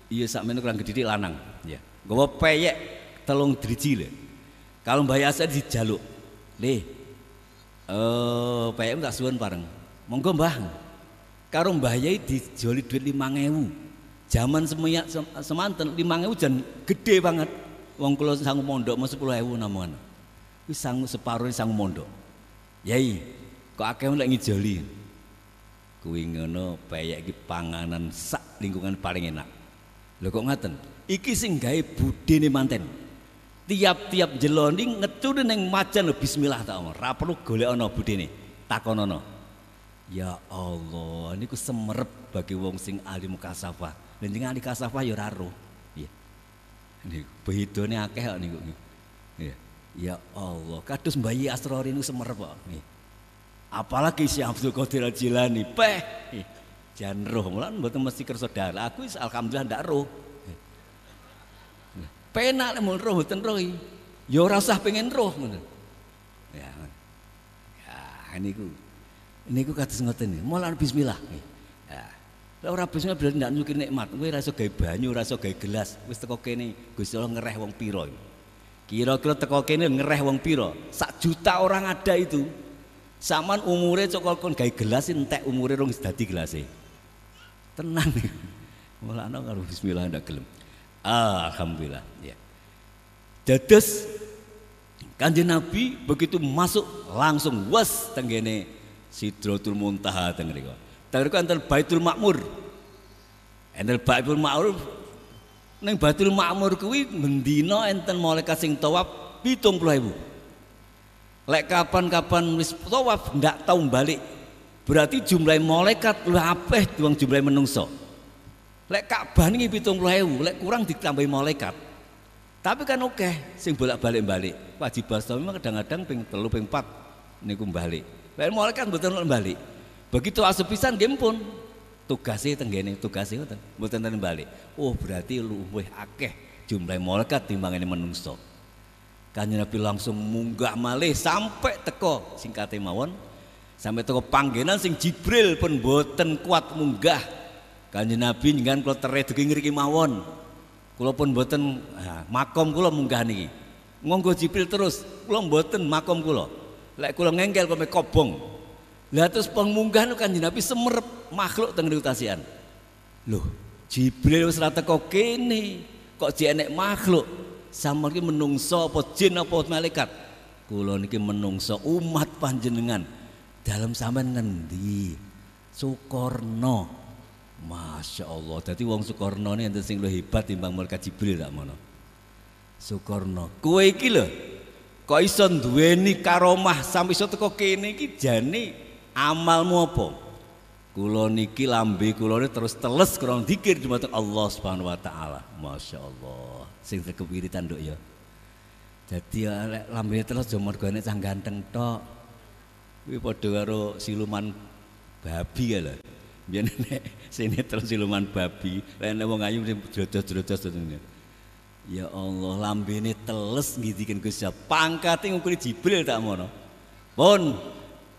Iya sak menurang gedhidik lanang, ya. Gowo peyek telung driji lho. Kalau Mbah Yasa dijaluk, nih, eh PM tak suan bareng." Monggo Mbah. Kalau Mbah Yai dijoli duit 5000. Zaman semuanya semantan lima 5000 dan gede banget. Wong kula sangu mondok mau ewu namun, Wis sangu separuh sangu mondok. Yai, kok akeh lek ngijoli. Kuwi ngono payek iki panganan sak lingkungan paling enak. Lho kok ngaten? Iki sing gawe budene manten tiap-tiap jeloni ngecuri yang macan bismillah tau ora perlu golek ana budene takonono ya Allah ini ku semerep bagi wong sing alim mukasafah dan jengah ahli kasafah ya ora roh iya. ini niku bedone akeh nih niku ya Allah kados bayi asrori niku semerep kok iya. apalagi si Abdul Qadir Jilani peh iya. jan roh mulan mboten mesti kersa aku alhamdulillah ndak roh Penak mun roh ten roh Ya ora pengen roh ngono. Ya. Ya niku. Niku kados ini, Mulane bismillah. Ya. Lah ora bismillah berarti tidak nyukir nikmat. gue rasa iso gawe banyu, ora iso gelas. Wis teko kene Gusti Allah ngereh wong pira Kira-kira teko kene ngereh wong piro Sak juta orang ada itu. Saman umure cokol kon gawe gelas entek umure rong sedati gelase. Tenang. Mulane karo bismillah ndak gelem. Ah, Alhamdulillah. Ya. Dados Kanjeng Nabi begitu masuk langsung was tenggene Sidratul Muntaha teng mriku. Teng mriku enten Baitul Makmur. Enten Baitul Makmur ning Baitul Makmur kuwi mendina enten malaikat sing tawaf 70.000. Lek kapan-kapan wis tawaf ndak tau balik. Berarti jumlah malaikat luwih apeh tuang jumlah menungso. Lek Ka'bah niki lewu, lek kurang ditambahi malaikat. Tapi kan oke, okay, sing bolak-balik balik. Wajib bahasa memang kadang-kadang ping telu ping 4 ini kembali, Lek malaikat betul betul kembali, Begitu asupisan game pun tugasnya tenggini, tugasnya ngoten, betul ten Oh, berarti weh akeh jumlah malaikat ini menungso. Kanjeng Nabi langsung munggah malih sampai teko singkatnya mawon sampai teko panggenan sing Jibril pun boten kuat munggah Kanjeng Nabi njenengan kula teredeki ngriki mawon. Kula pun mboten ha, makom kula munggah niki. Monggo Jibril terus, kula mboten makom kula. Lek kula ngengkel kok kobong. Lah terus pengmunggah Kanjeng Nabi semerep makhluk teng niku tasian. Loh, Jibril wis ra teko kene. Kok jenek makhluk? Sama iki menungso apa jin apa malaikat? Kula niki menungso umat panjenengan. Dalam sampean ngendi? Sukorno. Masya Allah, jadi wong Soekarno ini yang sing lu hebat timbang mereka Jibril tak mana Soekarno, kue ini lho, Kok bisa duweni karomah sampai bisa teko kini ini jani amalmu apa? Kulo niki lambe kulo ini terus teles kurang dikir cuma Allah subhanahu wa ta'ala Masya Allah, sing terkepiritan dok ya Jadi ya, lambe terus cuma gue ini ganteng tok Wih, podo karo siluman babi ya lah Biar nenek sini terus siluman babi lain wong ayu mesti drodos-drodos Ya Allah, lambene teles ngindikan Gusti Allah. Pangkate ngukuri Jibril tak mono. Pun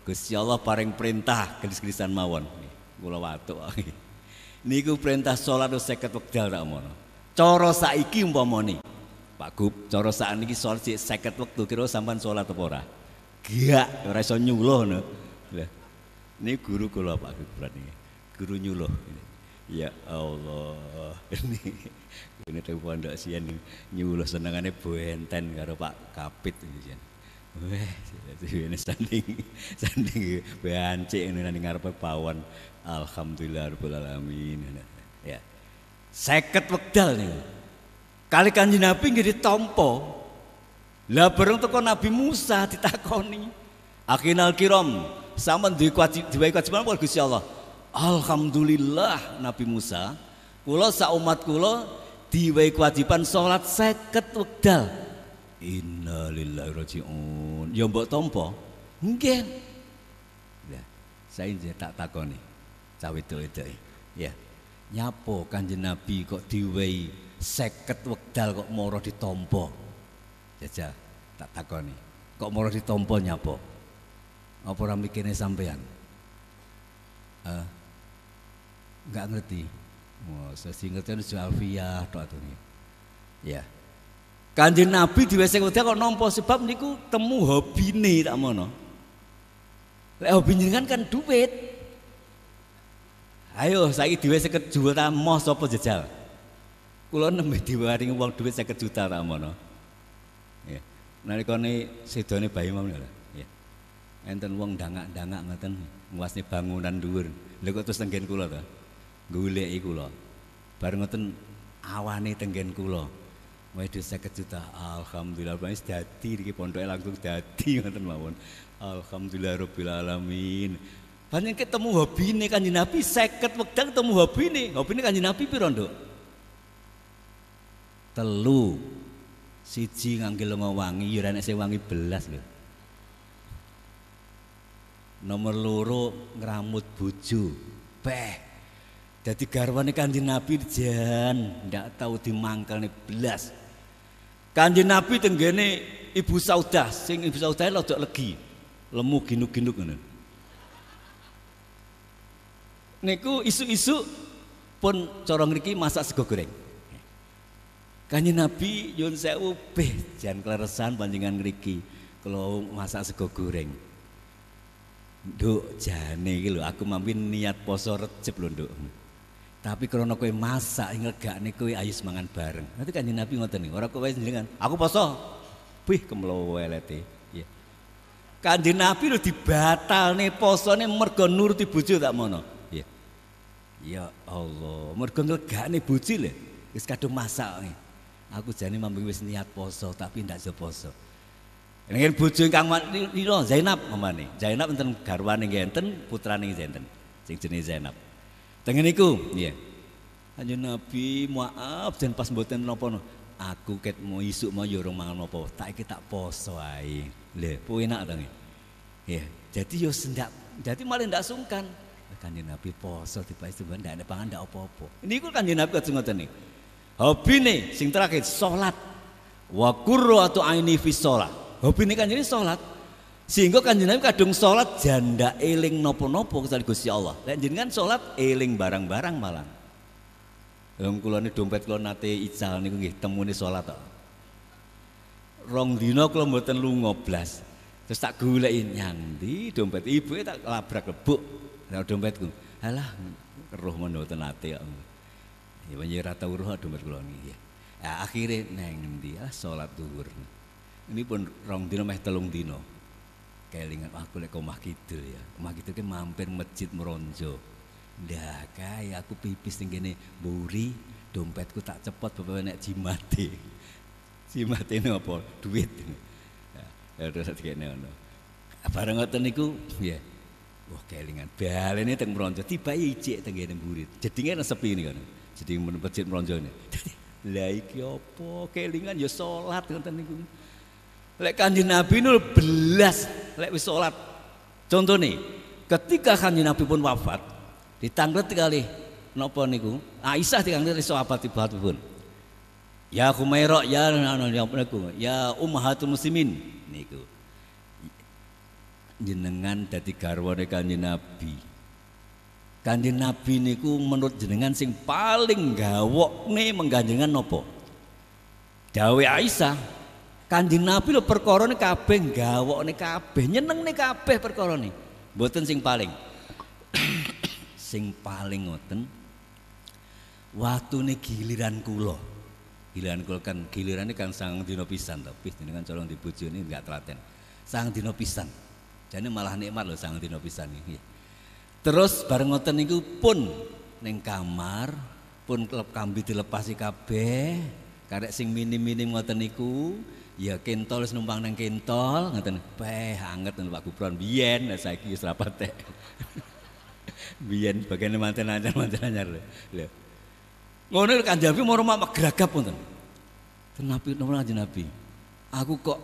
Gusti Allah paring perintah gelis-gelisan mawon. Kula watuk. Niku perintah salat 50 wekdal tak mono. Cara saiki umpamane Pak Gub, cara ini sholat si seket waktu kira sampan sholat apa ora? Gak, ora nyuloh nih Ini guru kula Pak Gub berarti guru nyuloh, ya Allah ini ini teh pondok sian nyuluh senangannya buenten karo Pak Kapit ini sian weh ini sanding sanding bancik ini nanti ngarepe pawon alhamdulillah rabbil alamin ya seket wekdal nih kali kanji Nabi jadi tompo lah bareng Nabi Musa ditakoni akinal kiram sama dua kewajiban apa Gusti Allah Alhamdulillah Nabi Musa kulo saumat kulo diwai kewajiban sholat seket wakdal. Inna lillahi roji'un Ya mbak tompo Mungkin Ya. Saya tak takoni. Cawe itu itu Ya. Nyapo Kanjeng Nabi kok diwai seket wakdal kok moro ditompo Jaja, tak takoni. Kok moro ditampa nyapo? Apa orang mikirnya sampean? Eh, uh, nggak ngerti. Oh, saya ngerti itu alfiah tok ini, Ya. Kanjeng Nabi wc kota kok nompo sebab niku temu hobine tak mono. Lek hobi kan kan duit. Ayo saiki dhewe 50 tak mau sopo jejal. kulo nembe diwaringi uang duit saya kejuta tak mono. Ya. Nalika ne sedone bayi mawon lho. Ya. Enten uang dangak-dangak ngoten, nguasne bangunan dhuwur. Lha kok terus tenggen kulo tuh golek iku lho. Bar ngoten awane tenggen kula. Wedhus 50 juta. Alhamdulillah wis sedati, iki pondoke langsung dadi ngoten mawon. Alhamdulillah rabbil alamin. Banyak ketemu hobi ini kan Nabi Seket wakda ketemu hobi ini Hobi ini kan Nabi piro nduk Telu Siji nganggil lo wangi Yuran ese wangi belas lho Nomor loro ngeramut buju Peh Jadi garwane kanji nabi jan ndak tahu dimangkal nih belas. Kanji nabi tenggene ibu saudah, sing ibu saudah lo tuh legi, lemu ginuk ginuk Niku isu isu pun corong riki masak sego goreng. Kanji nabi yun sewu beh jan kleresan panjangan riki kalau masak sego goreng. Nduk jane iki lho aku mampir niat poso recep lho nduk. Tapi krono kowe masak ngegakne kowe ayu mangan bareng. Nanti kan Nabi ngoten nih, ora kowe njenengan. Aku poso. Wih kemlowelete. Ya. Kanjeng Nabi lu dibatalne posone mergo nuruti bojo tak mono. Ya. Ya Allah, mergo ngegakne bojo lho. Wis kadung masak. Nih. E. Aku jane mambu wis niat poso tapi ndak iso poso. Ngen bojo ingkang Nira Zainab mamane. Zainab enten garwane ngenten, putrane ngenten. Sing jenenge Zainab. Tengen iku, nggih. Hanya Nabi, maaf dan pas buatin nopo no, Aku ket mau isuk mau yo mangan nopo, tak kita poso ae. Le, ku enak dong Ya, jadi yo sendak, jadi malah ndak sungkan. Kanjeng Nabi poso tiba tiba ndak ada pangan ndak apa-apa. Niku Kanjeng Nabi kados tani. hobi nih, sing terakhir salat. Wa qurratu aini fi nih kan jadi sholat. Sehingga kanjeng Nabi kadung sholat janda eling nopo-nopo kecuali Gusti Allah. Lek jenengan sholat eling barang-barang malah. Lem kula ne dompet kula nate ical niku nggih temune sholat tok. Rong dina kula mboten lunga blas. Terus tak goleki nyandi dompet itu tak labrak lebuk. dompet dompetku. Alah roh mboten nate kok. Ya menyang ya ra tau roh dompet kula niki. Ya akhire neng ndi? Ah salat dhuwur. Ini pun rong dina meh telung dina kelingan aku lek omah kidul ya. Omah kidul ki kan mampir masjid Meronjo. ndak kae aku pipis ning kene mburi dompetku tak cepot bapak nek jimate. Jimate napa? Duit. Ya terus kene ngono Bareng ngoten niku ya. Wah kelingan balene teng Meronjo tiba ijik teng kene mburi. Jedinge sepi kan? Jadi masjid Meronjo ini. Lah iki apa? Kelingan ya salat ngoten niku. Lek kanjeng Nabi nul belas lek wis salat. nih, ketika kanjeng Nabi pun wafat, ditanglet kali napa niku? Aisyah ditanglet sahabat pun. Ya Khumairah ya, anu, ya niku, ya ummahatul muslimin niku. Jenengan dadi garwane kanjeng Nabi. Kanjeng Nabi niku menurut jenengan sing paling gawok nih mengganjengan nopo. Dawe Aisyah Kanjeng Nabi lho perkara ne kabeh gawokne kabeh, nih kabeh perkara ne. Mboten sing paling. sing paling ngoten watune giliran kula. Giliran kula kan gilirane kan sang dina pisan to, bis jenengan colong dibojone enggak telaten. Sang dina pisan. Jane malah nikmat lho sang dina pisan iki. Terus bareng ngoten niku pun ning kamar pun klub kambi dilepasi kabeh karek sing minim-minim ngoten niku ya kentol numpang nang kentol ngoten beh anget nang Pak Gubron biyen nah saiki wis rapat biyen bagian manten anyar manten anyar lho ngono kan Nabi mau rumah geragap wonten tenapi nomor Kanjeng Nabi aku kok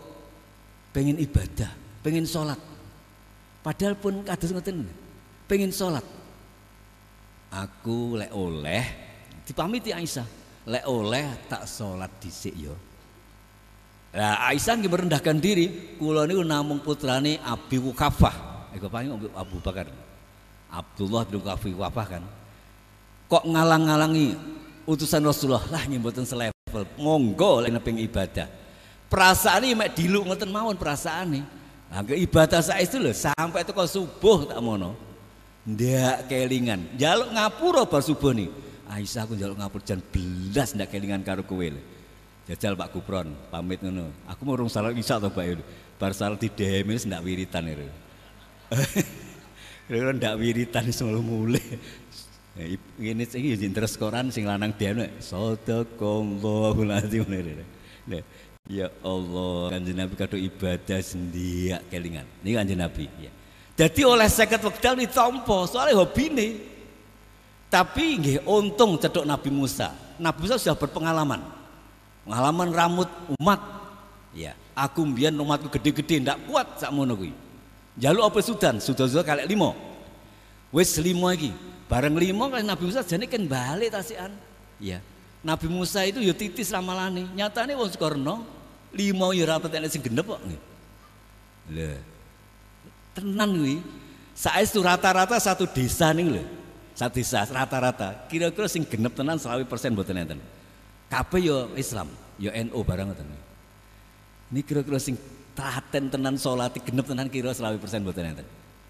pengen ibadah pengen sholat padahal pun kados ngoten pengen sholat aku lek oleh dipamiti Aisyah lek oleh tak sholat dhisik yo ya. Nah, Aisyah nggih merendahkan diri, kula niku namung putrane Abi Wukafah. Iku paling Abu Bakar. Abdullah bin Abi Wukafah kan. Kok ngalang-ngalangi utusan Rasulullah lah nyebutkan selevel. Monggo lek neping ibadah. Perasaan ini mek diluk ngoten mawon perasaan ini. Nah, ibadah saya itu loh sampai itu kau subuh tak mono. Ndak kelingan. Jaluk ngapura bar subuh nih. Aisyah aku jaluk ngapur jan belas ndak kelingan karo kowe jajal Pak Kupron pamit ngono. Aku mau urung salat isya to Pak Yudi. Bar salat di DM wis ndak wiritan itu. Kira-kira ndak wiritan semulu mulai. Eh, Ini sih izin iya, terus koran sing lanang dia nih. Sodakallahu lazim Ya Allah, kanjeng Nabi kado ibadah sendiak kelingan. Ini kanjeng Nabi. Ya. Jadi oleh seket wekdal ditompo soalnya hobi nih. Tapi nggih untung cedok Nabi Musa. Nabi Musa sudah berpengalaman. Pengalaman rambut umat. Ya, aku mbiyen umatku gede-gede ndak kuat sakmono kuwi. Jaluk apa sudan, sudah-sudah kalek limo. Wis limo iki. Bareng limo kan Nabi Musa jane kan bali tasian. Ya. Nabi Musa itu yo ya titis ramalane. Nyatane wong Sukarno limo yo ya ra petek sing genep kok. Lho. Tenan kuwi. Saestu rata-rata satu desa nih lho. Satu desa rata-rata. Kira-kira sing genep tenan selawi persen buat enten. Kabeh yo Islam, yo NU barang ngoten. Ini kira-kira sing telaten tenan salat genep tenan kira 20% mboten enten.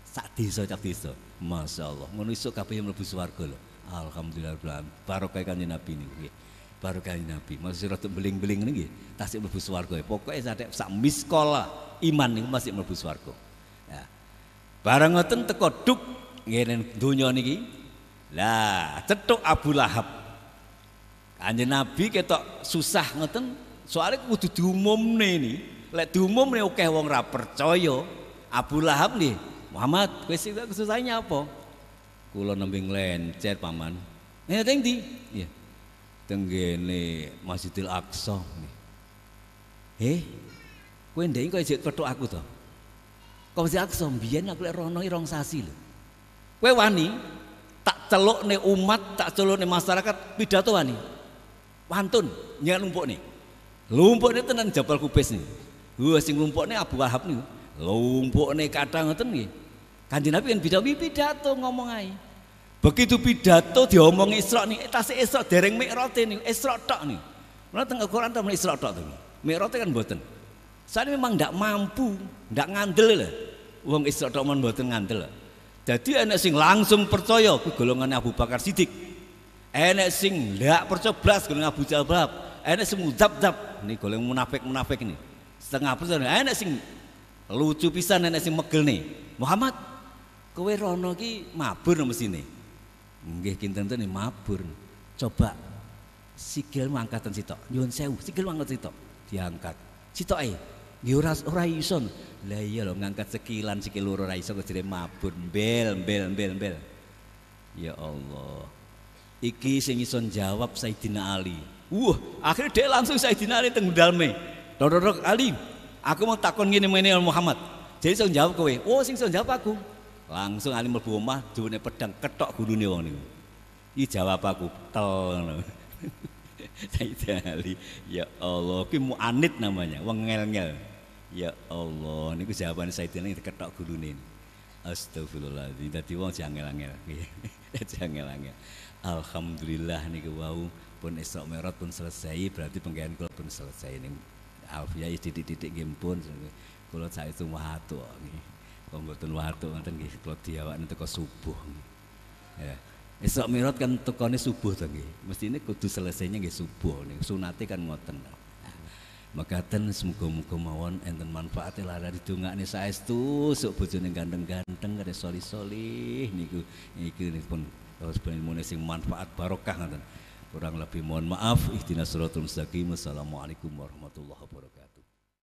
Sak desa cak desa. Masyaallah, ngono isuk kabeh mlebu swarga lho. Alhamdulillah barokah kanjeng Nabi niku barokah Nabi. Masih rada beling-beling niki tasik mlebu swarga. Pokoke sak sak miskola iman niku masih mlebu swarga. Ya. Bareng ngoten teko duk ngene donya niki. Lah, cetuk Abu Lahab Anjen Nabi ketok susah ngeten soalnya kudu nih, ini. Lek nih oke wong ra percaya. Abu Lahab nih Muhammad kuis itu kesusahannya apa? Kulo nembing nglencer paman. Ya teng di? Iya. Tenggene Masjidil Aqsa nih. Heh. Kowe ndek kau ijek petuk aku toh. Kau Masjidil Aqsa biar aku lek rono irong sasi loh. Kue wani tak celok nih umat, tak celok nih masyarakat pidato wani. Pantun, nyak lumpuk nih lumpuk nih tenan Jabal Kubes nih gua sing lumpuk nih Abu Wahab nih lumpuk nih kadang ngoten nih kanji Nabi kan pidato, pidato ngomong aja begitu pidato diomong Isra nih tasih Isra dereng Mi'raj nih Isra tok nih Mana tengah Quran temen Isra tok tuh Mi'raj kan buatan. saya memang tidak mampu tidak ngandel lah Uang Isra tok buatan ngandel lah jadi anak sing langsung percaya ke golongan Abu Bakar sidik enek sing ndak percoblas golongan Abu Jahal enek sing mudab-dab ini golongan munafik-munafik ini setengah persen enek sing lucu pisan enek sing megel nih Muhammad kowe rono ki mabur mesine nggih kinten-kinten nih mabur coba sikil mangkatan sitok nyuwun sewu sikil mangkat sitok diangkat sitok eh nggih ora ora iso lah iya lho ngangkat sekilan sikil loro ora iso kejere mabur bel bel bel bel ya Allah iki sing ison jawab Saidina Ali wah akhirnya dia langsung Saidina Ali teng dalme dorok Ali aku mau takon gini ngene Al Muhammad jadi ison jawab kowe oh sing ison jawab aku langsung Ali mlebu omah duwene pedang ketok gulune wong niku iki jawab aku tel Sayyidina Ali ya Allah ki muanit namanya wong ngel-ngel ya Allah niku jawaban Saidina Ali ketok gulune Astagfirullahaladzim, tadi wong ngel-ngel. jangan ngel-ngel. Alhamdulillah niku wau pun esok Mi'raj pun selesai berarti penggawean kula pun selesai ning alfiah titik-titik nggih pun kula itu watu kok mboten watu wonten nggih kula diawakne teko subuh ya Isra Mi'raj kan tekone subuh to nggih mestine kudu selesainya nggih subuh ning sunate kan ngoten ten semoga-moga mawon enten dari tunga nih saya itu sok bujuk ganteng-ganteng ada nih solih nih niku nih pun kalau sebenarnya sing manfaat barokah ngoten. Kurang lebih mohon maaf. Ihdinas suratul mustaqim. Wassalamualaikum warahmatullahi wabarakatuh.